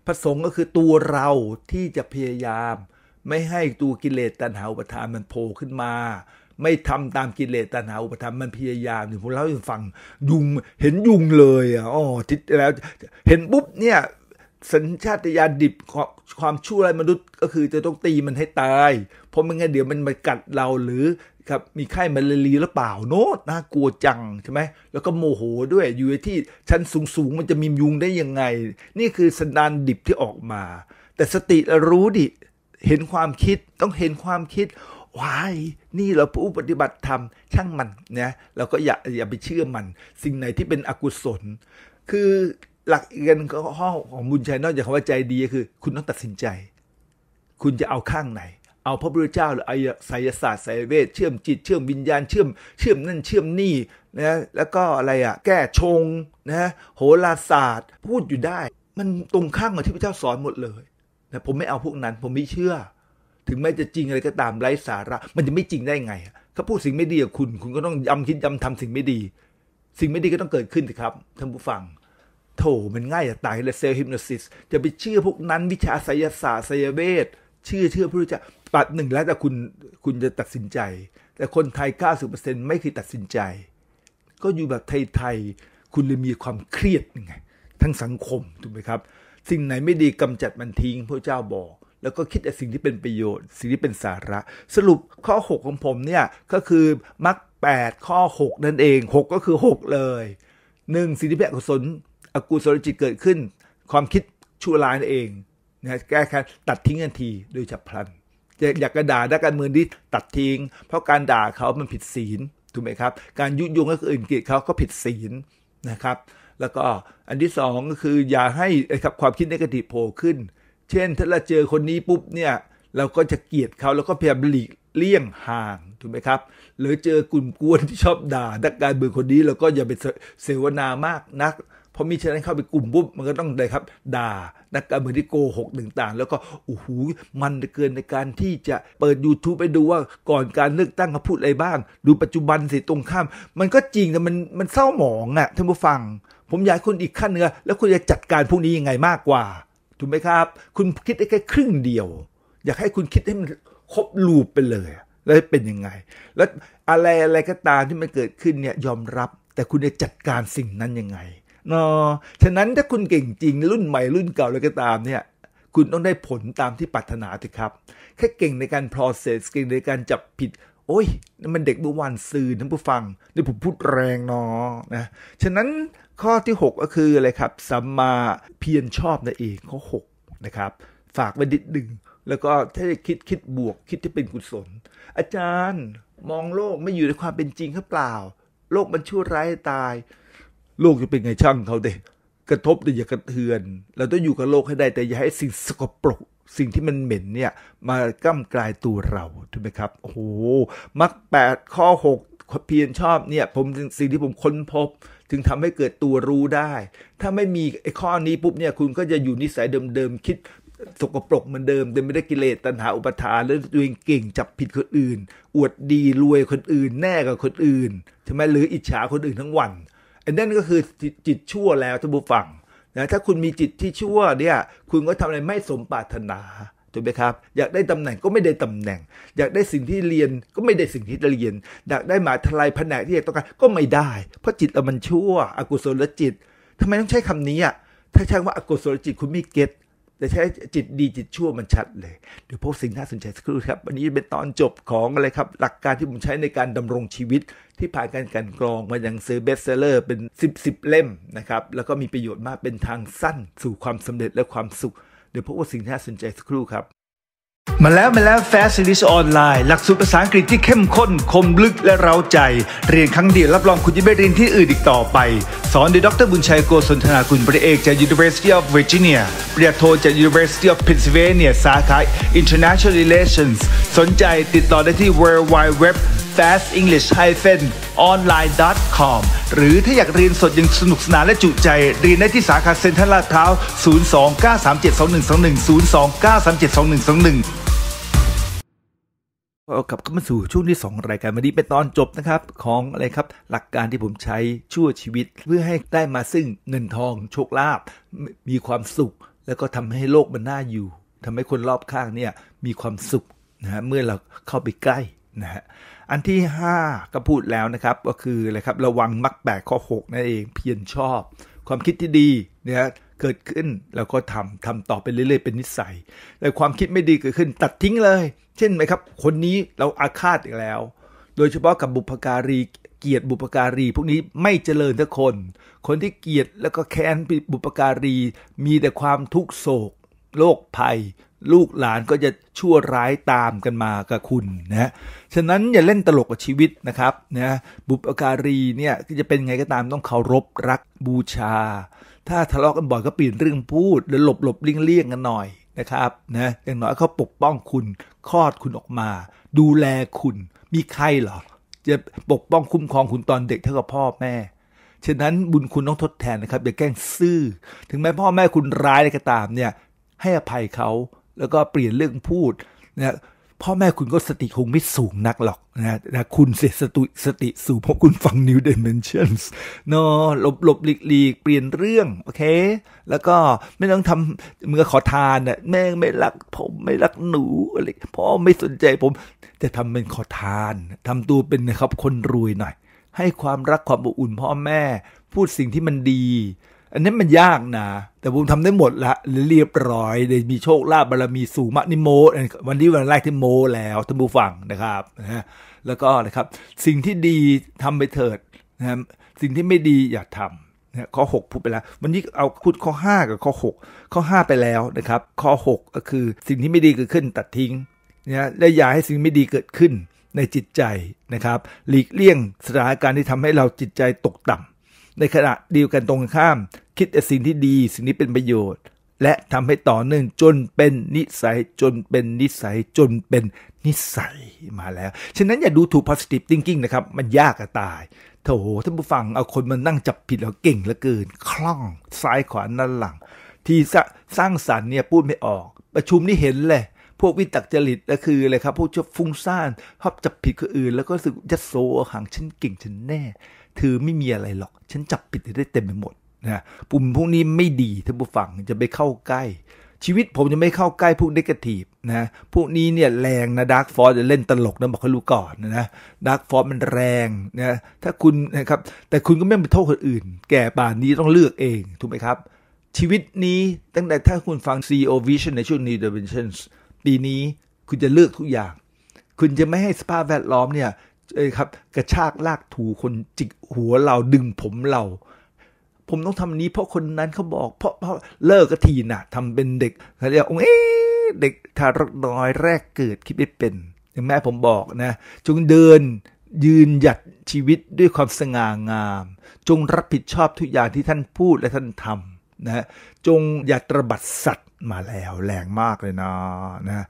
ประสงค์ก็คือตัวเราที่จะพยายาม ไม่ให้ตัวกิเลสตัณหาอุปทานมันโผล่ขึ้นมา ไม่ทำตามกิเลสตัณหาอุปทานมันพยายามอยู่ผมเล่าให้ฟังยุงเห็นยุงเลยอ๋อทิศแล้วเห็นปุ๊บเนี่ยสัญชาตญาณดิบของความชั่วระไรมนุษย์ก็คือจะต้องตีมันให้ตาย เพราะไม่งั้นเดี๋ยวมันมากัดเราหรือครับมีไข้มาลาเรียหรือเปล่าโน้ตน่ากลัวจัง ใช่ไหม แล้วก็โมโหด้วยอยู่ที่ชั้นสูงสูงมันจะมียุงได้ยังไง นี่คือสันดานดิบที่ออกมา แต่สติรู้ดิ เห็นความคิดต้องเห็นความคิดวาย นี่เราผู้ปฏิบัติธรรมช่างมันนะเราก็อย่าอย่าไปเชื่อมัน สิ่งไหนที่เป็นอกุศล คือหลักเกณฑ์ขห้องของบุญชัยนอกจากคำว่าใจดีคือ คุณต้องตัดสินใจ คุณจะเอาข้างไหน เอาพระพุทธเจ้าหรือไสยศาสตร์ไสยเวทเชื่อมจิตเชื่อมวิญญาณเชื่อมเชื่อมนั่นเชื่อมนี่นะแล้วก็อะไรอ่ะแก้ชงนะ โหราศาสตร์ พูดอยู่ได้ มันตรงข้างกับที่พระเจ้าสอนหมดเลยนะผมไม่เอาพวกนั้น ผมไม่เชื่อ ถึงแม้จะจริงอะไรก็ตามไร้สาระ มันจะไม่จริงได้ไงเขาพูดสิ่งไม่ดีกับคุณ คุณก็ต้องยำคิดยำทำสิ่งไม่ดี สิ่งไม่ดีก็ต้องเกิดขึ้นสิครับท่านผู้ฟังโถมันง่ายจะตายเลยเซลล์ฮิปโนซิส จะไปเชื่อพวกนั้นวิชาไสยศาสตร์ไสยเวทเชื่อเชื่อพระรู้จักปัดหนึ่งแล้วแต่คุณคุณจะตัดสินใจ แต่คนไทย 90%ไม่เคยตัดสินใจ ก็อยู่แบบไทย ๆ คุณเลยมีความเครียดไง ทั้งสังคม ถูกไหมครับ สิ่งไหนไม่ดีกำจัดมันทิ้งพระเจ้าบอก แล้วก็คิดแต่สิ่งที่เป็นประโยชน์ สิ่งที่เป็นสาระ สรุปข้อ6ของผมเนี่ยก็คือมรรค8ข้อ6นั่นเอง 6 ก็คือ6เลย 1. สิ่งที่เป็นอกุศลอกูศลจิตเกิดขึ้น ความคิดชั่วร้ายนั่นเองนะแก้แค้นตัดทิ้งทันทีโดยฉับพลันจะอยากกระด่าษและการเมืองที่ตัดทิ้ง เพราะการด่าเขามันผิดศีลถูกไหมครับการยุยงก็คือื่นเกลียดเขาก็ผิดศีลนะครับ แล้วก็อันที่สองก็คืออย่าให้ครับความคิดในกติีโผล่ขึ้น เช่น ถ้าเราเจอคนนี้ปุ๊บเนี่ยเราก็จะเกลียดเขาแล้วก็พยายามหลีกเลี่ยงห่างถูกไหมครับ หรือเจอกลุ่มกวนที่ชอบด่าดักการเมืองคนนี้เราก็อย่าไปเสวนามากนักพอมีฉะนั้นเข้าไปกลุ่มปุ๊บมันก็ต้องเลยครับ ด่า นักการเมืองที่โกหกต่างๆแล้วก็ โอ้โหมันเกินในการที่จะเปิด YouTube ไปดูว่าก่อนการเลือกตั้งเขาพูดอะไรบ้าง ดูปัจจุบันสิตรงข้าม มันก็จริงแต่มันมันเศร้าหมองอะ่ะท่านผู้ฟัง ผมอยากคุณอีกขั้นเนื้อแล้วคุณจะจัดการพวกนี้ยังไงมากกว่า ถูกไหมครับ คุณคิดได้แค่ครึ่งเดียว อยากให้คุณคิดให้มันครบลูปไปเลย แล้วเป็นยังไงแล้วอะไรอะไรก็ตามที่มันเกิดขึ้นเนี่ยยอมรับแต่คุณจะจัดการสิ่งนั้นยังไงเนาะฉะนั้นถ้าคุณเก่งจริงรุ่นใหม่รุ่นเก่าอะไรก็ตามเนี่ย คุณต้องได้ผลตามที่ปรารถนาสิครับ แค่เก่งในการ process เก่งในการจับผิด โอ้ยนั่นมันเด็กเมื่อวานซื่อท่านผู้ฟังนี่ผมพูดแรงเนาะนะ ฉะนั้นข้อที่ 6 ก็คืออะไรครับสัมมาเพียรชอบนั่นเองข้อ 6 นะครับ ฝากไว้ดิดหนึ่ง แล้วก็ถ้าจะคิดคิดบวกคิดที่เป็นกุศล อาจารย์มองโลกไม่อยู่ในความเป็นจริงหรือเปล่า โลกมันชั่วร้ายตายโลกจะเป็นไงช่างเขาเด็กกระทบแต่อย่ากระเทือนเราต้องอยู่กับโลกให้ได้ แต่อย่าให้สิ่งสกปรก สิ่งที่มันเหม็นเนี่ยมาก้ากลายตัวเราถูกไหมครับ โอ้โหมักแปดข้อหกเพียรชอบเนี่ย ผมสิ่งที่ผมค้นพบ ถึงทำให้เกิดตัวรู้ได้ ถ้าไม่มีไอ้ข้อนี้ปุ๊บเนี่ยคุณก็จะอยู่นิสัยเดิม ๆ คิดสกปรกเหมือนเดิมแต่ไม่ได้กิเลสตัณหาอุปทานแล้วตัวเองเก่งจับผิดคนอื่น อวดดีรวยคนอื่นแน่กับคนอื่นใช่ไหมหรืออิจฉาคนอื่นทั้งวันอันนั้นก็คือจิตชั่วแล้วท่านผู้ฟังนะถ้าคุณมีจิตที่ชั่วเนี่ยคุณก็ทำอะไรไม่สมปรารถนาถูกไหมครับอยากได้ตำแหน่งก็ไม่ได้ตำแหน่ง อยากได้สิ่งที่เรียนก็ไม่ได้สิ่งที่เรียน อยากได้หมาทลายแผนกที่อยากต้องการก็ไม่ได้เพราะจิตเรามันชั่วอกุศลจิต ทำไมต้องใช้คำนี้อ่ะถ้าใช้ว่าอกุศลจิตคุณไม่เก็ตแต่ใช้จิตดีจิตชั่วมันชัดเลย เดี๋ยวพบสิ่งน่าสนใจสักครู่ครับ วันนี้เป็นตอนจบของอะไรครับหลักการที่ผมใช้ในการดำรงชีวิต ที่ผ่านการกันกรองมาอย่างซื้อเบสเซอร์เป็น 10บสเล่มนะครับแล้วก็มีประโยชน์มากเป็นทางสั้น สู่ความสำเร็จและความสุข เดี๋ยวพบว่าสิ่งน่าสนใจสักครู่ครับมาแล้วมาแล้ว Fast n g l i s ออนไลน์หลักสูตรภาษาอังกฤษที่เข้มข้น คมลึกและเร้าใจ เรียนครั้งเดียว รับรองคุณจะไม่เรียนที่อื่นอีกต่อไป สอนโดยดรบุญชัยโกศลธนาคุณปริเอกจาก University of Virginia ปริญญาโทจาก University of Pennsylvania สาขา International Relations สนใจติดต่อได้ที่ www fast english online.com หรือถ้าอยากเรียนสดยังสนุกสนานและจุใจ เรียนได้ที่สาขาเซ็นทรัลลาดพร้าว029372121 029372121กกลับเข้ามาสู่ช่วงที่2รายการวันนี้เป็นตอนจบนะครับ ของอะไรครับหลักการที่ผมใช้ชั่วชีวิต เพื่อให้ได้มาซึ่งเงินทองโชคลาภมีความสุข แล้วก็ทำให้โลกมันน่าอยู่ ทำให้คนรอบข้างเนี่ยมีความสุขนะฮะเมื่อเราเข้าไปใกล้นะฮะอันที่ 5 ก็พูดแล้วนะครับก็คืออะไรครับระวังมักแปกข้อ6นั่นเองเพียรชอบ ความคิดที่ดีเนี่ยเกิดขึ้นแล้วก็ทำทำต่อไปเรื่อยๆเป็นนิสัย แต่ความคิดไม่ดีเกิดขึ้นตัดทิ้งเลย เช่นไหมครับ คนนี้เราอาฆาตอีกแล้ว โดยเฉพาะกับบุพการีเกียรติบุปการี พวกนี้ไม่เจริญทุกคน คนที่เกียรติแล้วก็แค้นบุปการีมีแต่ความทุกโศกโรคภัยลูกหลานก็จะชั่วร้ายตามกันมากับคุณนะ ฉะนั้นอย่าเล่นตลกกับชีวิตนะครับนะบุปการีเนี่ยจะเป็นไงก็ตามต้องเคารพรักบูชา ถ้าทะเลาะกันบ่อยก็ปีนเรื่องพูดแล้วหลบหลบเลี่ยงเลี่ยงกันหน่อยนะครับนะอย่างน้อยเขาปกป้องคุณคลอดคุณออกมา ดูแลคุณ มีใครเหรอจะปกป้องคุ้มครองคุณตอนเด็กเท่ากับพ่อแม่ฉะนั้นบุญคุณต้องทดแทนนะครับอย่าแกล้งซื่อถึงแม้พ่อแม่คุณร้ายอะไรก็ตามเนี่ยให้อภัยเขาแล้วก็เปลี่ยนเรื่องพูดนะพ่อแม่คุณก็สติคงไม่สูงนักหรอกนะนะคุณเสียสติสติสูงเพราะคุณฟัง New Dimensions เนอหลบหลบหลีกหลีกเปลี่ยนเรื่องโอเค แล้วก็ไม่ต้องทำมือขอทานน่ะแม่ไม่รักผมไม่รักหนูอะไรพ่อไม่สนใจผมจะทำเป็นขอทานทำตัวเป็นนะครับคนรวยหน่อย ให้ความรักความอบอุ่นพ่อแม่พูดสิ่งที่มันดีอันนี้มันยากนะแต่ผมทำได้หมดละเรียบร้อยเลยมีโชคลาภบารมีสูงมากนี่โม วันนี้วันแรกที่โมแล้วท่านผู้ฟังนะครับนะแล้วก็นะครับสิ่งที่ดีทำไปเถิดนะสิ่งที่ไม่ดีอย่าทำนะข้อ6พูดไปแล้ว วันนี้เอาพูดข้อ 5 กับข้อ 6 ข้อ5ไปแล้วนะครับข้อ6ก็คือสิ่งที่ไม่ดีเกิดขึ้นตัดทิ้งนะและอย่าให้สิ่งไม่ดีเกิดขึ้นในจิตใจนะครับ หลีกเลี่ยงสถานการณ์ที่ทำให้เราจิตใจตกต่ำในขณะเดียวกันตรงข้ามคิดแต่สิ่งที่ดีสิ่งนี้เป็นประโยชน์ และทำให้ต่อเนื่องจนเป็นนิสัยจนเป็นนิสัยจนเป็นนิสัยมาแล้ว ฉะนั้นอย่าดูถูก positive thinking นะครับ มันยากกะตายโถท่านผู้ฟังเอาคนมานั่งจับผิดแล้วเก่งเหลือเกิน คล่อง ซ้ายขวานั่นหลัง ที่สร้างสารรค์เนี่ยพูดไม่ออก ประชุมนี่เห็นเลยพวกวิตักจริตก็คืออะไรครับพวกชอบฟุ้งซ่านชอบจับผิดคนอื่น แล้วก็รู้สึกยัดโซหังฉันเก่งฉันแน่เธอไม่มีอะไรหรอก ฉันจับปิดได้เต็มไปหมดนะปุ่มพวกนี้ไม่ดีท่านผู้ฟัง จะไปเข้าใกล้ ชีวิตผมจะไม่เข้าใกล้พวกเกทีฟนะ พวกนี้เนี่ยแรงนะดาร์กฟอร์จะเล่นตลกนะ บอกเขารู้ก่อนนะดาร์กฟอร์มันแรงนะ ถ้าคุณนะครับ แต่คุณก็ไม่ไปโทษคนอื่น แก่ป่านนี้ต้องเลือกเอง ถูกไหมครับ ชีวิตนี้ตั้งแต่ถ้าคุณฟัง CEO Vision ในช่วง New Dimensions ปีนี้คุณจะเลือกทุกอย่าง คุณจะไม่ให้สภาพแวดล้อมเนี่ยเอ้ครับกระชากลากถูคนจิกหัวเราดึงผมเรา ผมต้องทำนี้ เพราะคนนั้นเขาบอกเพราะเพราะเลิกกะทีนะ่ะทำเป็นเด็กเขาเรียกองเอ๊เด็กทารกน้อยแรกเกิดคิดไม่เป็นอย่างแม่ผมบอกนะ จงเดินยืนหยัดชีวิตด้วยความสง่างาม จงรับผิดชอบทุกอย่างที่ท่านพูดและท่านทำนะ จงอย่าตระบัดสัตว์มาแล้วแรงมากเลยนะนะ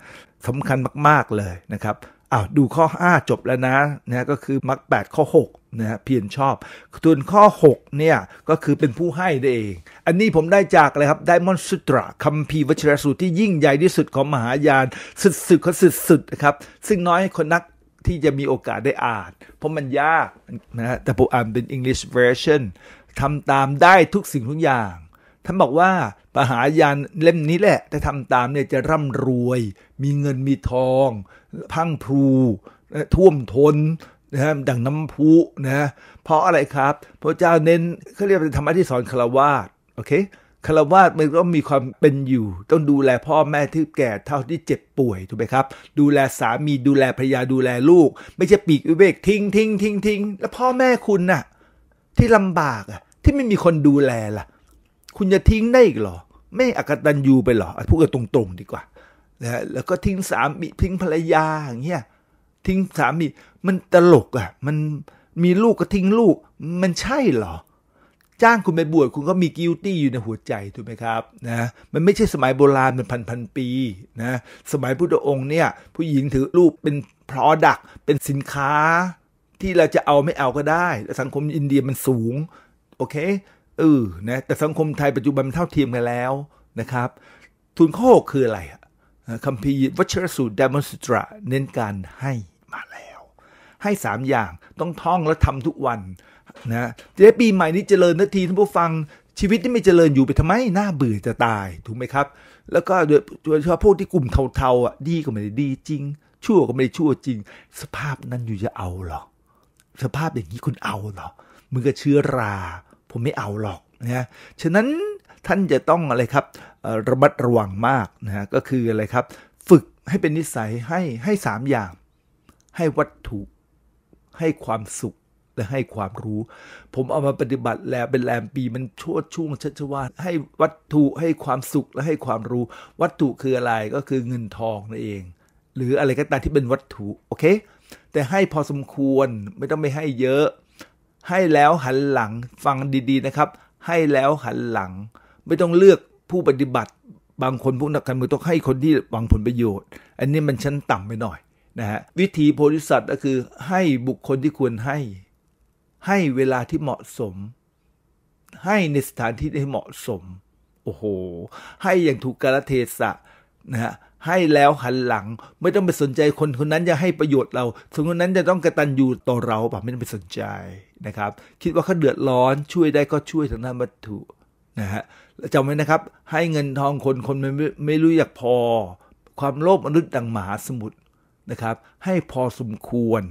สำคัญมากๆเลยนะครับอ้าวดูข้อ 5 จบแล้วนะนะก็คือมรรคแข้อ6นะเพียรชอบส่วนข้อ6เนี่ยก็คือเป็นผู้ให้ได้เอง อันนี้ผมได้จากเลยครับไดมอนด์สุตราคัมภีร์วัชรสูตร ที่ยิ่งใหญ่ที่สุดของมหายาน สุดๆขาสุดๆนะครับซึ่งน้อยคนนักที่จะมีโอกาสได้อ่านเพราะมันยากนะแต่ผมอ่านเป็น English version ทำตามได้ทุกสิ่งทุกอย่างท่านบอกว่าปหายานเล่มนี้แหละ ถ้าทำตามเนี่ยจะร่ำรวย มีเงินมีทอง พังพลูท่วมทนนะฮะดังน้ำพุนะ เพราะอะไรครับพระเจ้าเน้นเขาเรียกเป็นธรรมะที่สอนคารวาสโอเคคารวาสมันก็มีความเป็นอยู่ ต้องดูแลพ่อแม่ที่แก่เท่าที่เจ็บป่วยถูกไหมครับดูแลสามีดูแลภรรยาดูแลลูก ไม่ใช่ปีกอุเวก ทิ้งทิ้งทิ้งทิ้งแล้วพ่อแม่คุณน่ะที่ลำบากอ่ะ ที่ไม่มีคนดูแลล่ะคุณจะทิ้งได้อีกหรอไม่อกตันยูไปหรอพูดกันตรงๆดีกว่านะแล้วก็ทิ้งสามีทิ้งภรรยาอย่างเงี้ยทิ้งสามีมันตลกอ่ะมันมีลูกก็ทิ้งลูกมันใช่หรอ จ้างคุณไปบวชคุณก็มีกิลตี้อยู่ในหัวใจถูกไหมครับนะมันไม่ใช่สมัยโบราณเป็นพันพันปีนะสมัยพุทธองค์เนี่ย ผู้หญิงถือรูปเป็นพรอดักเป็นสินค้าที่เราจะเอาไม่เอาก็ได้สังคมอินเดียมันสูงโอเคเออนะแต่สังคมไทยปัจจุบันเท่าเทียมกันแล้วนะครับ ทุนข้อหกคืออะไรคัมพีวัชรสูตรเดโมสตราเน้นการให้มาแล้ว ให้สามอย่างต้องท่องและทำทุกวันนะจะได้ปีใหม่นี้เจริญนาทีท่านผู้ฟัง ชีวิตที่ไม่เจริญอยู่ไปทำไม หน้าเบื่อจะตายถูกไหมครับ แล้วก็โดยเฉพาะพวกที่กลุ่มเทาๆอ่ะดีก็ไม่ได้ดีจริง ชั่วก็ไม่ได้ชั่วจริง สภาพนั้นอยู่จะเอาหรอ สภาพอย่างนี้คุณเอาหรอ มึงก็เชื้อราผมไม่เอาหรอกนะฉะนั้นท่านจะต้องอะไรครับ ระมัดระวังมากนะก็คืออะไรครับ ฝึกให้เป็นนิสัยให้ให้สามอย่าง ให้วัตถุให้ความสุขและให้ความรู้ ผมเอามาปฏิบัติแล้วเป็นแลมปีมันชดช่วงชัชวาให้วัตถุให้ความสุขและให้ความรู้ วัตถุคืออะไรก็คือเงินทองนั่นเอง หรืออะไรก็ตามที่เป็นวัตถุโอเคแต่ให้พอสมควรไม่ต้องไม่ให้เยอะให้แล้วหันหลังฟังดี ๆ นะครับ ให้แล้วหันหลัง ไม่ต้องเลือกผู้ปฏิบัติ บางคนพวกนักการเมืองต้องให้คนที่หวังผลประโยชน์ อันนี้มันชั้นต่ำไปหน่อย นะฮะวิธีโพธิสัตว์ก็คือให้บุคคลที่ควรให้ ให้เวลาที่เหมาะสม ให้ในสถานที่ที่เหมาะสม โอ้โห ให้อย่างถูกกาลเทศะนะฮะให้แล้วหันหลังไม่ต้องไปสนใจคนคนนั้นจะให้ประโยชน์เราคนคนนั้นจะต้องกระตันอยู่ต่อเราปบะไม่ต้องไปสนใจนะครับคิดว่าเขาเดือดร้อนช่วยได้ก็ช่วยทางด้านวัตถุนะฮะจำไว้นะครับให้เงินทองคนคนไม่ไม่รู้อยากพอ ความโลภมนุษย์ดังมหาสมุทรนะครับ ให้พอสมควร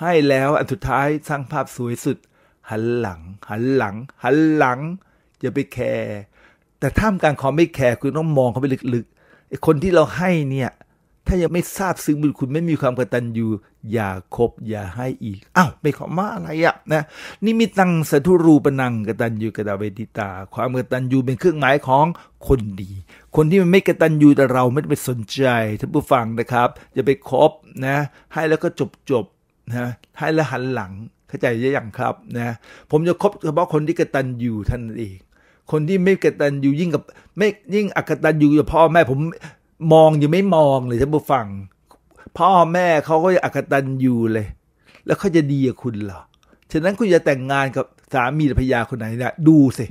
ให้แล้วอันสุดท้ายสร้างภาพสวยสุด หันหลัง หันหลัง หันหลัง อย่าไปแคร์แต่ท่ามกลางความไม่แคร์คุณต้องมองเขาไปลึกคนที่เราให้เนี่ยถ้ายังไม่ทราบซึ้งบุญคุณไม่มีความกตัญญูอย่าคบอย่าให้อีกอ้าวไม่ขอมาอะไรอะนะนี่มีตังสัทุรูปนังกตัญญูกตาเวทิตา ความกตัญญูเป็นเครื่องหมายของคนดี คนที่มันไม่กตัญญูแต่เราไม่ไปสนใจท่านผู้ฟังนะครับอย่าไปคบนะให้แล้วก็จบจบนะให้แล้วหันหลังเข้าใจยังครับนะผมจะคบเฉพาะคนที่กตัญญูท่านเองคนที่ไม่กตันอยู่ยิ่งกับ ไม่ยิ่งอกตันอยูกับพ่อแม่ผมมองอยู่ไม่มองเลยท่านผู้ฟัง พ่อแม่เขาก็จะอกตันอยู่เลย แล้วเขาจะดีกับคุณเหรอฉะนั้นคุณจะแต่งงานกับสามีหรือภรรยาคนไหนเนะดูสิ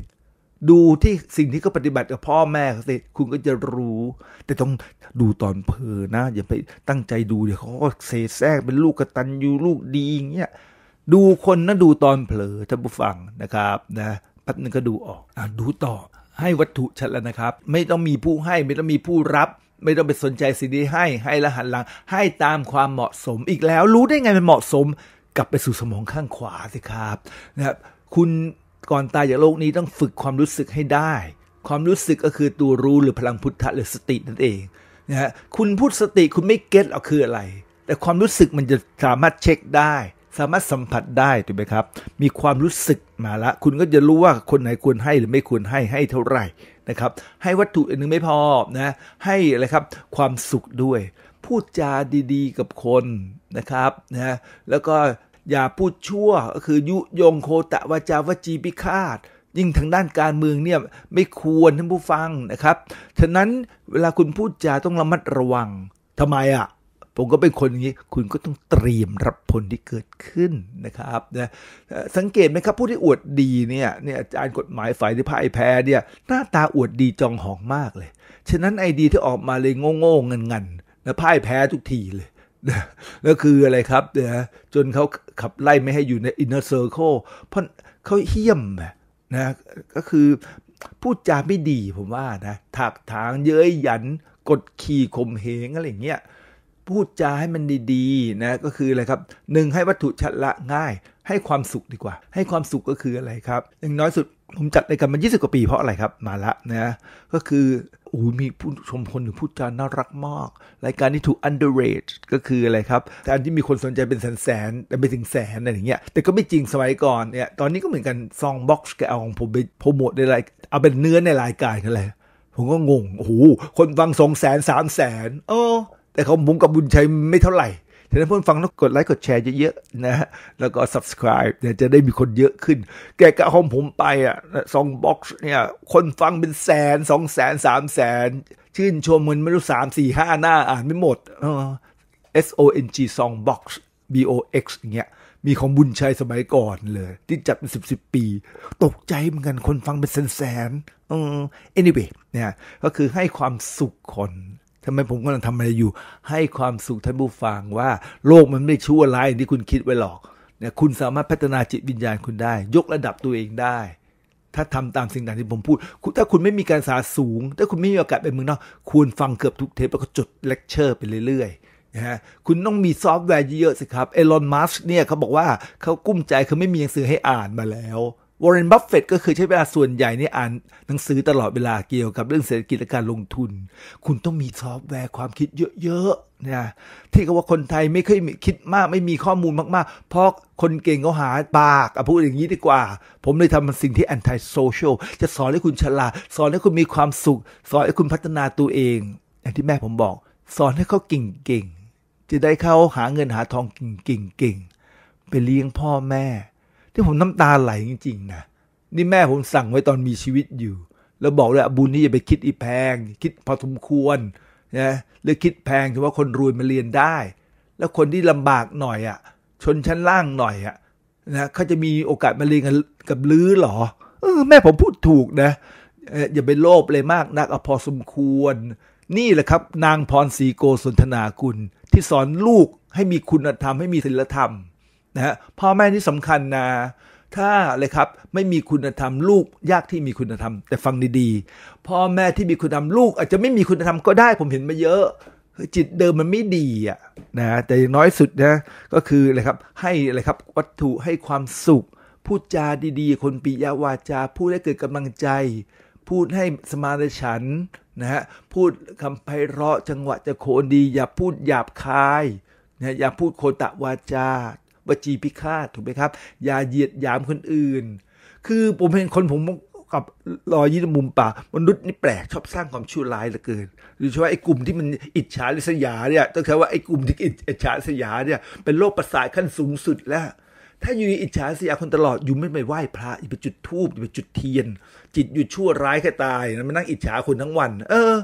ดูที่สิ่งที่เขาปฏิบัติกับพ่อแม่เขาสิคุณก็จะรู้ แต่ต้องดูตอนเพอนะอย่าไปตั้งใจดูเดี๋ยวเขาก็เสแสร้งเป็นลูกกระตันอยู่ลูกดีอย่างเงี้ยดูคนนะดูตอนเผลอท่านผู้ฟังนะครับนะปั๊บนึงก็ดูออกอ่ะดูต่อ ให้วัตถุฉันแล้วนะครับ ไม่ต้องมีผู้ให้ ไม่ต้องมีผู้รับ ไม่ต้องไปสนใจสิ่งที่ให้ ให้ละหันหลัง ให้ตามความเหมาะสม อีกแล้ว รู้ได้ไงมันเหมาะสม กลับไปสู่สมองข้างขวาสิครับ นะครับคุณก่อนตายจากโลกนี้ต้องฝึกความรู้สึกให้ได้ ความรู้สึกก็คือตัวรู้หรือพลังพุทธะหรือสตินั่นเอง นะฮะคุณพูดสติคุณไม่เก็ตหรอกคืออะไร แต่ความรู้สึกมันจะสามารถเช็คได้สามารถสัมผัสได้ถูกไหมครับ มีความรู้สึกมาละ คุณก็จะรู้ว่าคนไหนควรให้หรือไม่ควรให้ ให้เท่าไหร่นะครับ ให้วัตถุอันนึงไม่พอ นะ ให้อะไรครับ ความสุขด้วย พูดจาดีๆ กับคนนะครับ นะ แล้วก็อย่าพูดชั่วก็คือยุยงโคตะวาจาวจีพิฆาตยิ่งทางด้านการเมืองเนี่ยไม่ควรท่านผู้ฟังนะครับฉะนั้นเวลาคุณพูดจาต้องระมัดระวังทำไมอะ่ะผมก็เป็นคนอย่างนี้ คุณก็ต้องเตรียมรับผลที่เกิดขึ้นนะครับนะ สังเกตไหมครับ ผู้ที่อวดดีเนี่ยเนี่ยอาจารย์กฎหมายฝ่ายที่พ่ายแพ้เนี่ย หน้าตาอวดดีจองหองมากเลย ฉะนั้นไอดีที่ออกมาเลยโง่ๆงันๆนะพ่ายแพ้ทุกทีเลยแล้วคืออะไรครับเนี๋ยจนเขาขับไล่ไม่ให้อยู่ในอินเนอร์เซอร์เคิลเพราะเขาเฮี้ยมนะก็คือพูดจาไม่ดีผมว่านะถากถางเย้ยหยันกดขี่ข่มเหงอะไรเงี้ยพูดจาให้มันดีๆ นะ ก็คืออะไรครับหนึ่งให้วัตถุชัดละ ง่ายให้ความสุขดีกว่า ให้ความสุขก็คืออะไรครับอย่างน้อยสุดผมจัดรายการมา20กว่าปีเพราะอะไรครับ มาละนะก็คือโอ้มีผู้ชมคนหนึ่งพูดจาน่ารักมากรายการที่ถูก underrate ก็คืออะไรครับแต่อันที่มีคนสนใจเป็นแสนแสนแต่ไม่ถึงแสนอะไรเงี้ยแต่ก็ไม่จริงสมัยก่อนเนี่ย ตอนนี้ก็เหมือนกันซองบ็อกซ์แกเอาของผมไปโปรโมทในรายเอาเป็นเนื้อในรายการกันเลยผมก็งงโอ้โหคนฟังสองแสนสามแสนเออแต่ของผมกับบุญชัยไม่เท่าไหร่ ฉะนั้นเพื่อนฟังต้องกดไลค์กดแชร์เยอะๆนะฮะแล้วก็ subscribe เนี่ยจะได้มีคนเยอะขึ้น แกกะของผมไปอ่ะสองบ็อกซ์เนี่ย คนฟังเป็นแสนสองแสนสามแสนชื่นชมมันไม่รู้สามสี่ห้าหน้าอ่านไม่หมด S O N G song box B O X เงี้ยมีของบุญชัยสมัยก่อนเลยที่จัดเป็นสิบสิบปี ตกใจเหมือนกัน คนฟังเป็นแสนแสน anyway เนี่ยก็คือให้ความสุขคนทำไมผมกำลังทำอะไรอยู่ให้ความสุขท่านผู้ฟังว่า โลกมันไม่ชั่วร้ายอย่างที่คุณคิดไว้หรอกเนี่ยคุณสามารถพัฒนาจิตวิญญาณคุณได้ ยกระดับตัวเองได้ ถ้าทำตามสิ่งต่างที่ผมพูดถ้าคุณไม่มีการศึกษาสูง ถ้าคุณไม่มีโอกาสไปเมืองนอกควรฟังเกือบทุกเทปแล้วก็จดเลคเชอร์ไปเรื่อยๆนะฮะคุณต้องมีซอฟต์แวร์เยอะๆสิครับเอลอนมัสเนี่ยเขาบอกว่าเขากุ้มใจเขาไม่มีหนังสือให้อ่านมาแล้ววอร์เรนบัฟเฟตก็เคยใช้เวลาส่วนใหญ่ในอ่าน หนังสือตลอดเวลาเกี่ยวกับเรื่องเศรษฐกิจและการลงทุน คุณต้องมีซอฟต์แวร์ความคิดเยอะๆนะ ที่เขาว่าคนไทยไม่เคยคิดมากไม่มีข้อมูลมากๆ เพราะคนเก่งเขาหาปากอพูดอย่างนี้ดีกว่า ผมเลยทำสิ่งที่แอนตี้โซเชียลจะสอนให้คุณฉลาดสอนให้คุณมีความสุข สอนให้คุณพัฒนาตัวเอง อย่างที่แม่ผมบอก สอนให้เขาเก่งๆจะได้เขาหาเงินหาทองเก่งๆไปเลี้ยงพ่อแม่ที่ผมน้ำตาไหลจริงๆนะนี่แม่ ผมสั่งไว้ตอนมีชีวิตอยู่ แล้วบอกเลยบุญนี่อย่าไปคิดอีแพง คิดพอสมควรนะหรือคิดแพงถือว่าคนรวยมาเรียนได้ แล้วคนที่ลำบากหน่อยอะ่ะชนชั้นล่างหน่อยอะ่ะนะเขาจะมีโอกาสมาเรียนกับกับลื้อหรอเออแม่ผมพูดถูกนะอย่าไปโลภเลยมากนักอพอสมควร นี่แหละครับนางพรศรีโกสนทนาคุณที่สอนลูกให้มีคุณธรรมให้มีศีลธรรมนะฮะพ่อแม่นี่สำคัญนะถ้าเลยครับไม่มีคุณธรรมลูกยากที่มีคุณธรรม แต่ฟังดีๆพ่อแม่ที่มีคุณธรรมลูกอาจจะไม่มีคุณธรรมก็ได้ ผมเห็นมาเยอะจิตเดิมมันไม่ดีอ่ะนะแต่อย่างน้อยสุดนะก็คืออะไรครับให้อะไรครับวัตถุให้ความสุข พูดจาดีๆ คนปิยาวาจา พูดให้เกิดกำลังใจ พูดให้สมานฉันนะฮะพูดคำไพเราะจังหวะจะโคนดีอย่าพูดหยาบคายนะอย่าพูดโคตะวาจาวจีพิฆาตถูกไหมครับ อย่าเหยียดหยามคนอื่น คือผมเห็นคนผมกับรอยยิ้มมุมปากมนุษย์นี่แปลกชอบสร้างความชั่วร้ายเหลือเกิน หรืเฉพาะไอ้กลุ่มที่มันอิจฉาริษยาเนี่ยต้องใช้ว่าไอ้กลุ่มที่อิจฉาริษยาเนี่ยเป็นโรคประสาทขั้นสูงสุดแล้ว ถ้าอยู่อิจฉาเสียคนตลอดอยู่ไม่ไปไหว้พระอยู่ไปจุดธูปอยู่ไปจุดเทียน จิตอยู่ชั่วร้ายแค่ตายนมนั่งอิจฉาคนทั้งวัน เออ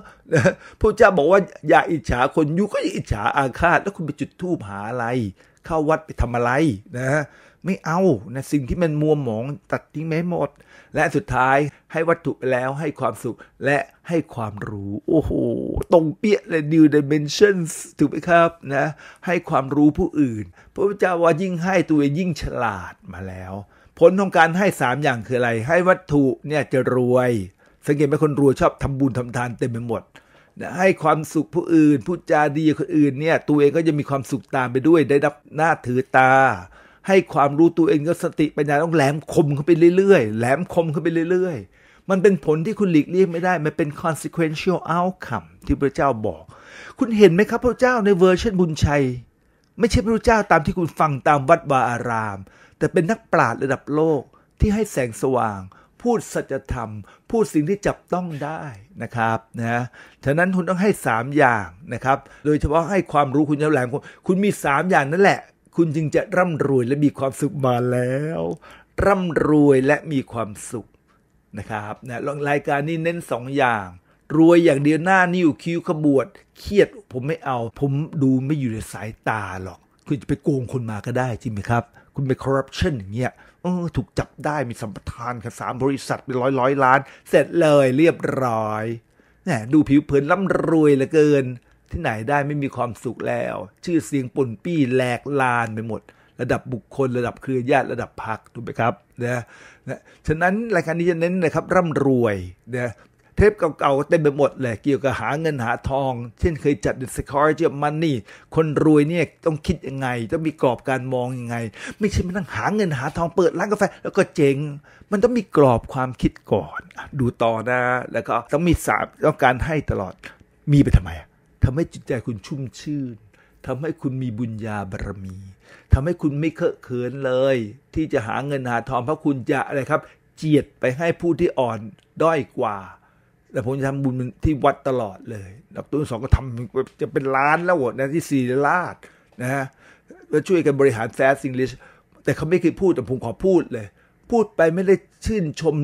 พระเจ้าบอกว่าอย่าอิจฉาคนอยู่ก็อย่าอิจฉาอาฆาตแล้วคุณไปจุดธูปหาอะไรเข้าวัดไปทำอะไรนะฮะไม่เอานะ สิ่งที่มันมัวหมอง ตัดทิ้งไม่หมด และสุดท้ายให้วัตถุไปแล้วให้ความสุขและให้ความรู้โอ้โหตรงเปี้ยเลยดิวเดเมนชั่นถูกไหมครับ นะ ให้ความรู้ผู้อื่น พระพุทธเจ้าว่ายิ่งให้ตัวเองยิ่งฉลาดมาแล้ว ผลของการให้สามอย่างคืออะไร ให้วัตถุเนี่ยจะรวย สังเกตไหมคนรวยชอบทำบุญทำทานเต็มไปหมดนะให้ความสุขผู้อื่นพูดจาดีคนอื่นเนี่ย ตัวเองก็จะมีความสุขตามไปด้วยได้รับหน้าถือตา ให้ความรู้ตัวเองก็สติปัญญาต้องแหลมคมเข้าไปเรื่อยๆแหลมคมเข้าไปเรื่อยๆ มันเป็นผลที่คุณหลีกเลี่ยงไม่ได้ มันเป็น consequential outcome ที่พระเจ้าบอก คุณเห็นไหมครับพระเจ้าในเวอร์ชันบุญชัย ไม่ใช่พระเจ้าตามที่คุณฟังตามวัดวาอาราม แต่เป็นนักปราชญ์ระดับโลกที่ให้แสงสว่างพูด สัจธรรม พูดสิ่งที่จับต้องได้นะครับนะฉะนั้นคุณต้องให้ 3 อย่างนะครับ โดยเฉพาะให้ความรู้คุณจะแหลมคุณมี 3 อย่างนั่นแหละ คุณจึงจะร่ำรวยและมีความสุขมาแล้ว ร่ำรวยและมีความสุขนะครับนะรายการนี้ เน้น 2 อย่าง รวยอย่างเดียวหน้า นี่อยู่คิ้วขบวดเครียดผมไม่เอาผมดูไม่อยู่ในสายตาหรอก คุณจะไปโกงคนมาก็ได้จริงไหมครับคุณไปคอร์รัปชันอย่างเงี้ยเออถูกจับได้มีสัมปทานกับสามบริษัทเป็นร้อยร้อยล้าน เสร็จเลยเรียบร้อยเนี่ยดูผิวเผินร่ำรวยเหลือเกิน ที่ไหนได้ไม่มีความสุขแล้ว ชื่อเสียงป่นปี้แหลกลานไปหมด ระดับบุคคลระดับเครือญาติระดับพรรคถูกไหมครับนะนะฉะนั้นรายการนี้จะเน้นนะครับ ร่ำรวยนะทปเก่าๆเต็มไปหมดเลยเกี่ยวกับหาเงินหาทองเช่นเคยจัด t h ส Psychology of Money คนรวยเนี่ยต้องคิดยังไง ต้องมีกรอบการมองยังไง ไม่ใช่มานั่งหาเงินหาทองเปิดร้านกาแฟ แล้วก็เจ๊งมันต้องมีกรอบความคิดก่อนดูต่อนะแล้วก็ต้องมีสามต้องการให้ตลอด มีไปทำไมทำให้จิตใจคุณชุ่มชื่น ทำให้คุณมีบุญญาบารมี ทำให้คุณไม่เคอะเขินเลย ที่จะหาเงินหาทอง เพราะคุณจะอะไรครับเจียดไปให้ผู้ที่อ่อนด้อยกว่าแต่ผมจะทำบุญที่วัดตลอดเลยดอกตู้นสองก็ทำจะเป็นล้านแล้วนะที่สี่ลาดนะฮะแล้วช่วยกันบริหารแฟสซิงลิชแต่เขาไม่เคยพูดแต่ผมขอพูดเลย พูดไปไม่ได้ชื่นชม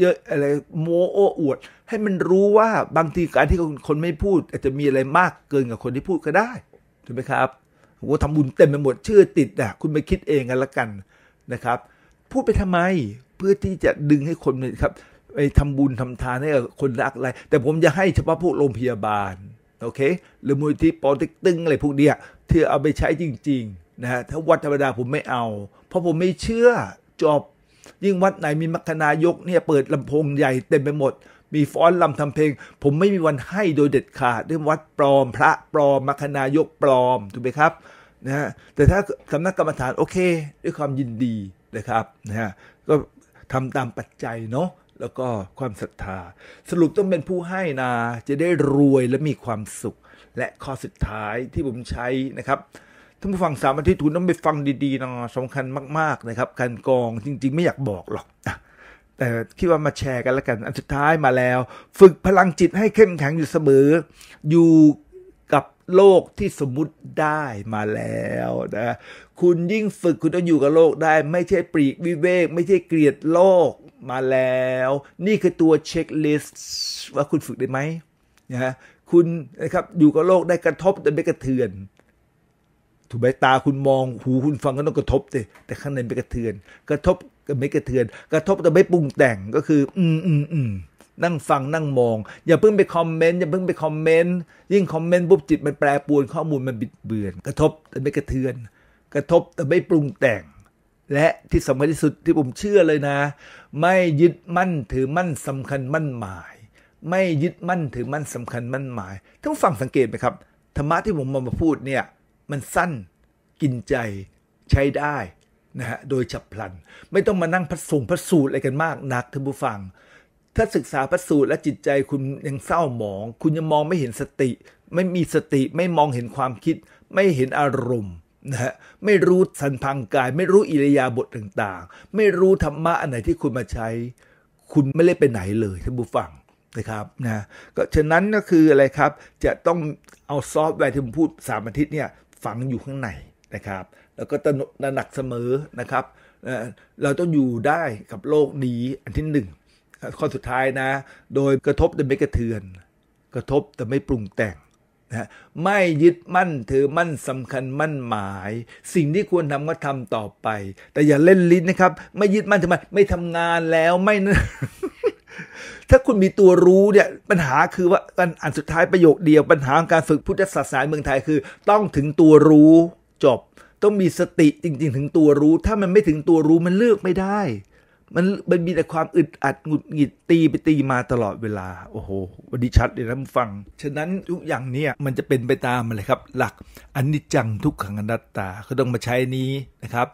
เยอะอะไรโมโอ้อวด ให้มันรู้ว่าบางทีการที่คนไม่พูด อาจจะมีอะไรมากเกินกับคนที่พูดก็ได้ถูกไหมครับว่าทำบุญเต็มไปหมดชื่อติดอ่ะคุณไปคิดเองกันละกันนะครับ พูดไปทำไมเพื่อที่จะดึงให้คนนะครับไปทำบุญทำทาน ให้กับคนรักอะไร แต่ผมจะให้เฉพาะพวกโรงพยาบาล โอเค หรือมูลที่ปอติ๊กตึงอะไรพวกเนี้ย ที่เอาไปใช้จริงๆนะฮะ ถ้าวัดธรรมดาผมไม่เอา เพราะผมไม่เชื่อ จบ ยิ่งวัดไหนมีมัคณายกเนี่ยเปิดลำโพงใหญ่เต็มไปหมด มีฟ้อนลำทำเพลง ผมไม่มีวันให้โดยเด็ดขาดเรื่องวัดปลอม พระปลอม มัคณายกปลอม ถูกไหมครับ นะฮะ แต่ถ้าสำนักกรรมฐานโอเค ด้วยความยินดีนะครับ นะฮะก็ทำตามปัจจัยเนาะแล้วก็ความศรัทธาสรุปต้องเป็นผู้ให้นาจะได้รวยและมีความสุข และข้อสุดท้ายที่ผมใช้นะครับท่านผู้ฟังสามอาทิตย์ทุนต้องไปฟังดี ๆนะสำคัญมากๆนะครับการกองจริง ๆ ไม่อยากบอกหรอกแต่คิดว่ามาแชร์กันแล้วกัน อันสุดท้ายมาแล้ว ฝึกพลังจิตให้เข้มแข็งอยู่เสมอ อยู่กับโลกที่สมมุติได้มาแล้วนะคุณยิ่งฝึกคุณต้องอยู่กับโลกได้ ไม่ใช่ปรีกวิเวกไม่ใช่เกลียดโลกมาแล้ว นี่คือตัวเช็คลิสต์ว่าคุณฝึกได้ไหมนะฮะคุณนะครับ อยู่กับโลกได้กระทบแต่ไม่กระเทือน ถูกไหมตาคุณมองหูคุณฟังก็ต้องกระทบแต่แต่ข้างในไม่กระเทือน กระทบก็ไม่กระเทือน กระทบแต่ไม่ปรุงแต่งก็คือ อืมอืมอืมนั่งฟังนั่งมอง อย่าเพิ่งไปคอมเมนต์อย่าเพิ่งไปคอมเมนต์ยิ่งคอมเมนต์ปุ๊บจิตมันแปรปรวนข้อมูลมันบิดเบือนกระทบแต่ไม่กระเทือน กระทบแต่ไม่ปรุงแต่งและที่สำคัญที่สุดที่ผมเชื่อเลยนะ ไม่ยึดมั่นถือมั่นสำคัญมั่นหมาย ไม่ยึดมั่นถือมั่นสำคัญมั่นหมายท่านฟังสังเกตไหมครับธรรมะที่ผมมามาพูดเนี่ยมันสั้นกินใจใช้ได้นะฮะโดยฉับพลัน ไม่ต้องมานั่งพัส่งพัสูตรอะไรกันมากนักท่านผู้ฟัง ถ้าศึกษาพัะสูตรและจิตใจคุณยังเศร้าหมอง คุณยังมองไม่เห็นสติ ไม่มีสติไม่มองเห็นความคิด ไม่เห็นอารมณ์นะฮะไม่รู้สันพังกาย ไม่รู้อิริยาบถต่างๆ ไม่รู้ธรรมะอันไหนที่คุณมาใช้ คุณไม่ได้ไปไหนเลยท่านผู้ฟังนะครับนะก็ฉะนั้นก็คืออะไรครับจะต้องเอาซอฟต์แวร์ที่ผมพูดสามอาทิตย์เนี่ยฝังอยู่ข้างในนะครับแล้วก็ตระหนักเสมอนะครับเราต้องอยู่ได้กับโลกนี้อันที่หนึ่งข้อสุดท้ายนะโดยกระทบแต่ไม่กระเทือน กระทบแต่ไม่ปรุงแต่งนะไม่ยึดมั่นถือมั่นสำคัญมั่นหมาย สิ่งที่ควรทำก็ทำต่อไป แต่อย่าเล่นลิ้นนะครับ ไม่ยึดมั่นถือมั่น ไม่ทำงานแล้วไม่นะถ้าคุณมีตัวรู้เนี่ยปัญหาคือว่าการอันสุดท้ายประโยคเดียว ปัญหาการฝึกพุทธศาสนาเมืองไทยคือ ต้องถึงตัวรู้ จบ ต้องมีสติจริง ๆถึงตัวรู้ ถ้ามันไม่ถึงตัวรู้มันเลือกไม่ได้มันมันมีแต่ความอึดอัดหงุดหงิดตีไปตีมาตลอดเวลา โอ้โหวันนี้ชัดเลยนะฟัง ฉะนั้นทุกอย่างเนี่ยมันจะเป็นไปตามมเลยครับ หลักอันนิจจังทุกขังอนัตตาก็ต้องมาใช้นี้นะครับ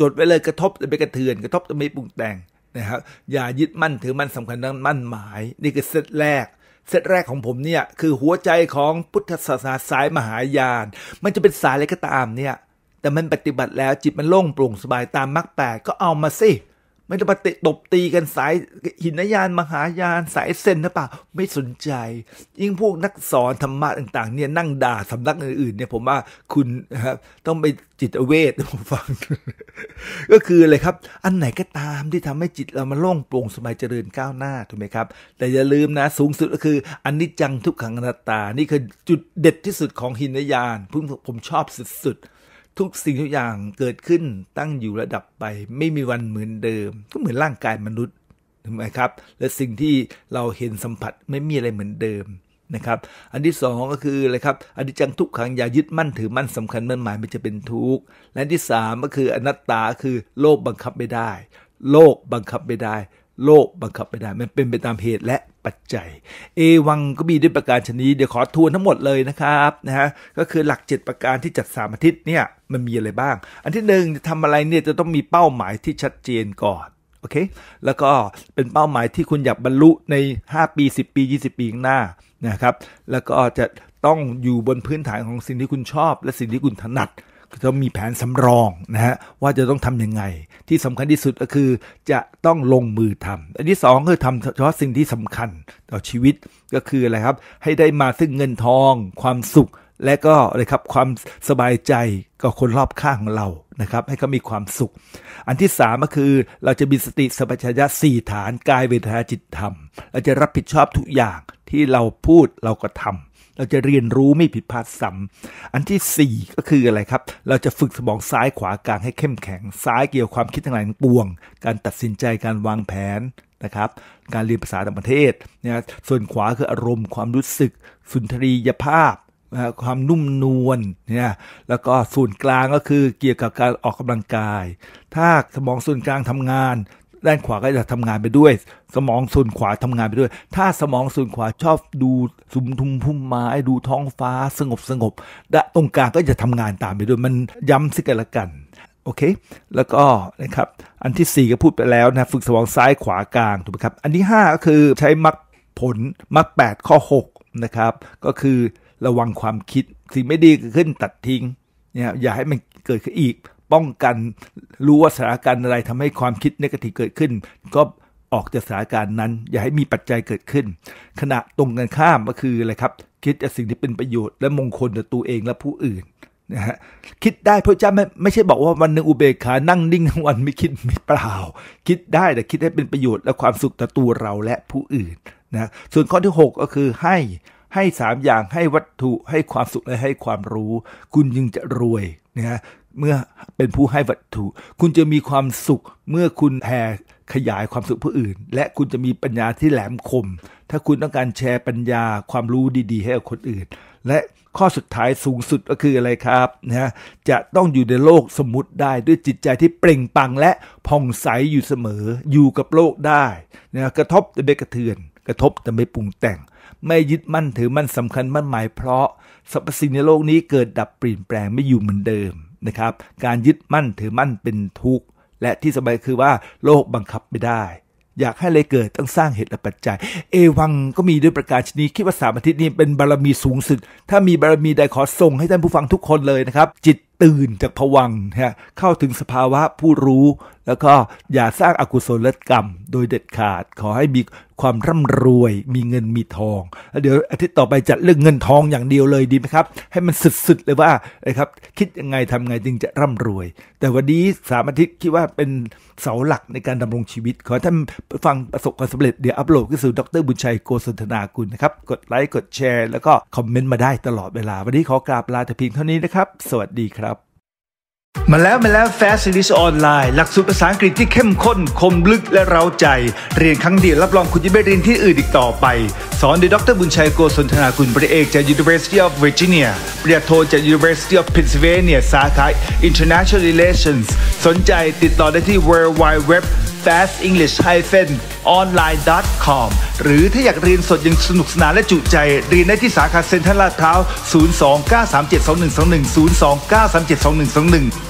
จดไว้เลยกระทบจะไปกระเทือนกระทบจะไม่ปรุงแต่งนะครับอย่ายึดมั่น ถือมั่นสำคัญนั้นมั่นหมาย นี่คือเซตแรก เซตแรกของผมเนี่ยคือหัวใจของพุทธศาสนาสายมหายาน มันจะเป็นสายอะไรก็ตามเนี่ย แต่มันปฏิบัติแล้วจิตมันโล่งโปร่งสบายตามมรรคแปดก็เอามาสิไม่ต้องมาเตะตบตีกันสายหินยาน มหายาน สายเส้นนะป่าไม่สนใจ ยิ่งพวกนักสอน ธรรมะต่างๆ เนี่ยนั่งด่า สำนักอื่นๆเนี่ยผมว่าคุณครับ ต้องไปจิตเวทผมฟัง ก็คืออะไรครับ อันไหนก็ตามที่ทำให้จิตเรามาโล่งโปร่งสบายเจริญก้าวหน้า ถูกไหมครับ แต่อย่าลืมนะสูงสุดก็คือ อันนี้จังทุกขังอนัตตา นี่คือจุดเด็ดที่สุดของหินยานผมผมชอบสุดๆทุกสิ่งทุกอย่างเกิดขึ้นตั้งอยู่ระดับไป ไม่มีวันเหมือนเดิมก็เหมือนร่างกายมนุษย์ถูกไหมครับและสิ่งที่เราเห็นสัมผัสไม่มีอะไรเหมือนเดิมนะครับ อันที่สองก็คืออะไรครับอันที่จังทุกขังอย่ายึดมั่นถือมั่นสำคัญมั่นหมายมันจะเป็นทุกข์และที่สามก็คืออนัตตาคือโลกบังคับไม่ได้ โลกบังคับไม่ได้โลกบังคับไม่ได้มันเป็นไปตามเหตุและปัจจัย เอวังก็มีด้วยประการชนีเดี๋ยวขอทวนทั้งหมดเลยนะครับนะฮะ ก็คือหลัก 7 ประการที่จัดสามอาทิตย์เนี่ยมันมีอะไรบ้าง อันที่หนึ่งจะทำอะไรเนี่ยจะต้องมีเป้าหมายที่ชัดเจนก่อนโอเค แล้วก็เป็นเป้าหมายที่คุณอยากบรรลุใน5ปี10 ปี 20 ปีข้างหน้านะครับ แล้วก็จะต้องอยู่บนพื้นฐานของสิ่งที่คุณชอบ และสิ่งที่คุณถนัดต้องมีแผนสำรองนะฮะว่าจะต้องทำยังไง ที่สำคัญที่สุดก็คือจะต้องลงมือทำอันที่สองคือทำเฉพาะสิ่งที่สำคัญต่อชีวิตก็คืออะไรครับให้ได้มาซึ่งเงินทอง ความสุข และก็อะไรครับความสบายใจกับคนรอบข้างของเรานะครับ ให้เขามีความสุข อันที่สามก็คือเราจะมีสติสัมปชัญญะสี่ฐานกายเวทนาจิตธรรมเราจะรับผิดชอบทุกอย่างที่เราพูดเราก็ทำเราจะเรียนรู้ไม่ผิดพลาดซ้ำอันที่ 4 ก็คืออะไรครับ เราจะฝึกสมองซ้ายขวากลางให้เข้มแข็ง ซ้ายเกี่ยวความคิดทั้งหลายทั้งปวง การตัดสินใจ การวางแผนนะครับ การเรียนภาษาต่างประเทศนะส่วนขวาคืออารมณ์ ความรู้สึก สุนทรียภาพนะความนุ่มนวลเนี่ยแล้วก็ส่วนกลางก็คือเกี่ยวกับการออกกำลังกาย ถ้าสมองส่วนกลางทำงานด้านขวาก็จะทำงานไปด้วย สมองส่วนขวาทำงานไปด้วย ถ้าสมองส่วนขวาชอบดูสุมทุมพุ่มไม้ดูท้องฟ้าสงบสงบด้านตรงกลางก็จะทำงานตามไปด้วยมันย้ำซิกันละกันโอเคแล้วก็นะครับอันที่ 4 ก็พูดไปแล้วนะฝึกสมองซ้ายขวากลางถูกไหมครับอันที่5ก็คือใช้มักผลมรแปดข้อ6นะครับก็คือระวังความคิดสิ่งไม่ดีเกิดขึ้นตัดทิ้งเนี่ยอย่าให้มันเกิดขึ้นอีกป้องกันรู้ว่าสถานการณ์อะไรทำให้ความคิดนกาทีเกิดขึ้น ก็ออกจากสถานการณ์นั้น อย่าให้มีปัจจัยเกิดขึ้น ขณะตรงกันข้ามก็คืออะไรครับ คิดแต่สิ่งที่เป็นประโยชน์และมงคลต่อตัวเองและผู้อื่นนะฮะคิดได้พระเจ้าไม่ไม่ใช่บอกว่าวันหนึ่งอุเบกขานั่งนิ่งทั้งวันไม่คิดไม่เปล่า คิดได้แต่คิดให้เป็นประโยชน์และความสุขต่อตัวเราและผู้อื่นนะส่วนข้อที่ 6 ก็คือให้ให้3อย่างให้วัตถุให้ความสุขและให้ความรู้คุณิึงจะรวยนะฮะเมื่อเป็นผู้ให้วัตถุ คุณจะมีความสุข เมื่อคุณแผ่ขยายความสุขผู้อื่น และคุณจะมีปัญญาที่แหลมคม ถ้าคุณต้องการแชร์ปัญญาความรู้ดี ๆ ให้กับคนอื่น และข้อสุดท้ายสูงสุดก็คืออะไรครับนะจะต้องอยู่ในโลกสมมติได้ด้วยจิตใจที่เปล่งปังและผ่องใสอยู่เสมอ อยู่กับโลกได้นะกระทบแต่ไม่กระเทือน กระทบแต่ไม่ปรุงแต่ง ไม่ยึดมั่นถือมั่นสำคัญมั่นหมายเพราะ สรรพสิ่งในโลกนี้เกิดดับเปลี่ยนแปลงไม่อยู่เหมือนเดิมนะครับการยึดมั่นถือมั่นเป็นทุกข์ และที่สบายคือว่า โลกบังคับไม่ได้ อยากให้อะไรเกิด ต้องสร้างเหตุและปัจจัย เอวังก็มีด้วยประการชนีคิดว่าสามอาทิตย์นี้เป็นบารมีสูงสุดถ้ามีบารมีใดขอส่งให้ท่านผู้ฟังทุกคนเลยนะครับจิตตื่นจากผวังฮะเข้าถึงสภาวะผู้รู้ แล้วก็อย่าสร้างอากุศลกรรม โดยเด็ดขาด ขอให้มีความร่ำรวยมีเงินมีทองแล้วเดี๋ยวอาทิตย์ต่อไปจัดเรื่องเงินทองอย่างเดียวเลยดีไหมครับให้มันสุดๆเลยว่านะครับคิดยังไงทำไงจึงจะร่ำรวย แต่วันนี้สามอาทิตย์คิดว่าเป็นเสาหลักในการดำรงชีวิต ขอท่านฟังประสบความสำเร็จเดี๋ยวอัปโหลดขึ้นสู่ดรบุญชัยโกศนธนากุลนะครับกดไลค์กดแชร์แล้วก็คอมเมนต์มาได้ตลอดเวลา วันนี้ขอกราบลาแต่เพียงเท่านี้นะครับสวัสดีครับมาแล้วมาแล้ว Fast s e r i s ออนไลน์หลักสูตรภาษาอังกฤษที่เข้มข้น คมลึกและเร้าใจ เรียนครั้งเดียว รับรองคุณจะไม่เรียนที่อื่นอีกต่อไป สอนโดยดรบุญชัยโกศลธนาคุณปริเอกจาก University of Virginia ปริญญาโทจาก University of Pennsylvania สาขา International Relations สนใจติดต่อได้ที่ w w w fastenglish-online.com หรือถ้าอยากเรียนสดยังสนุกสนานและจุใจ เรียนได้ที่สาขาเซ็นทรัลลาดพร้าว 029372121 029372121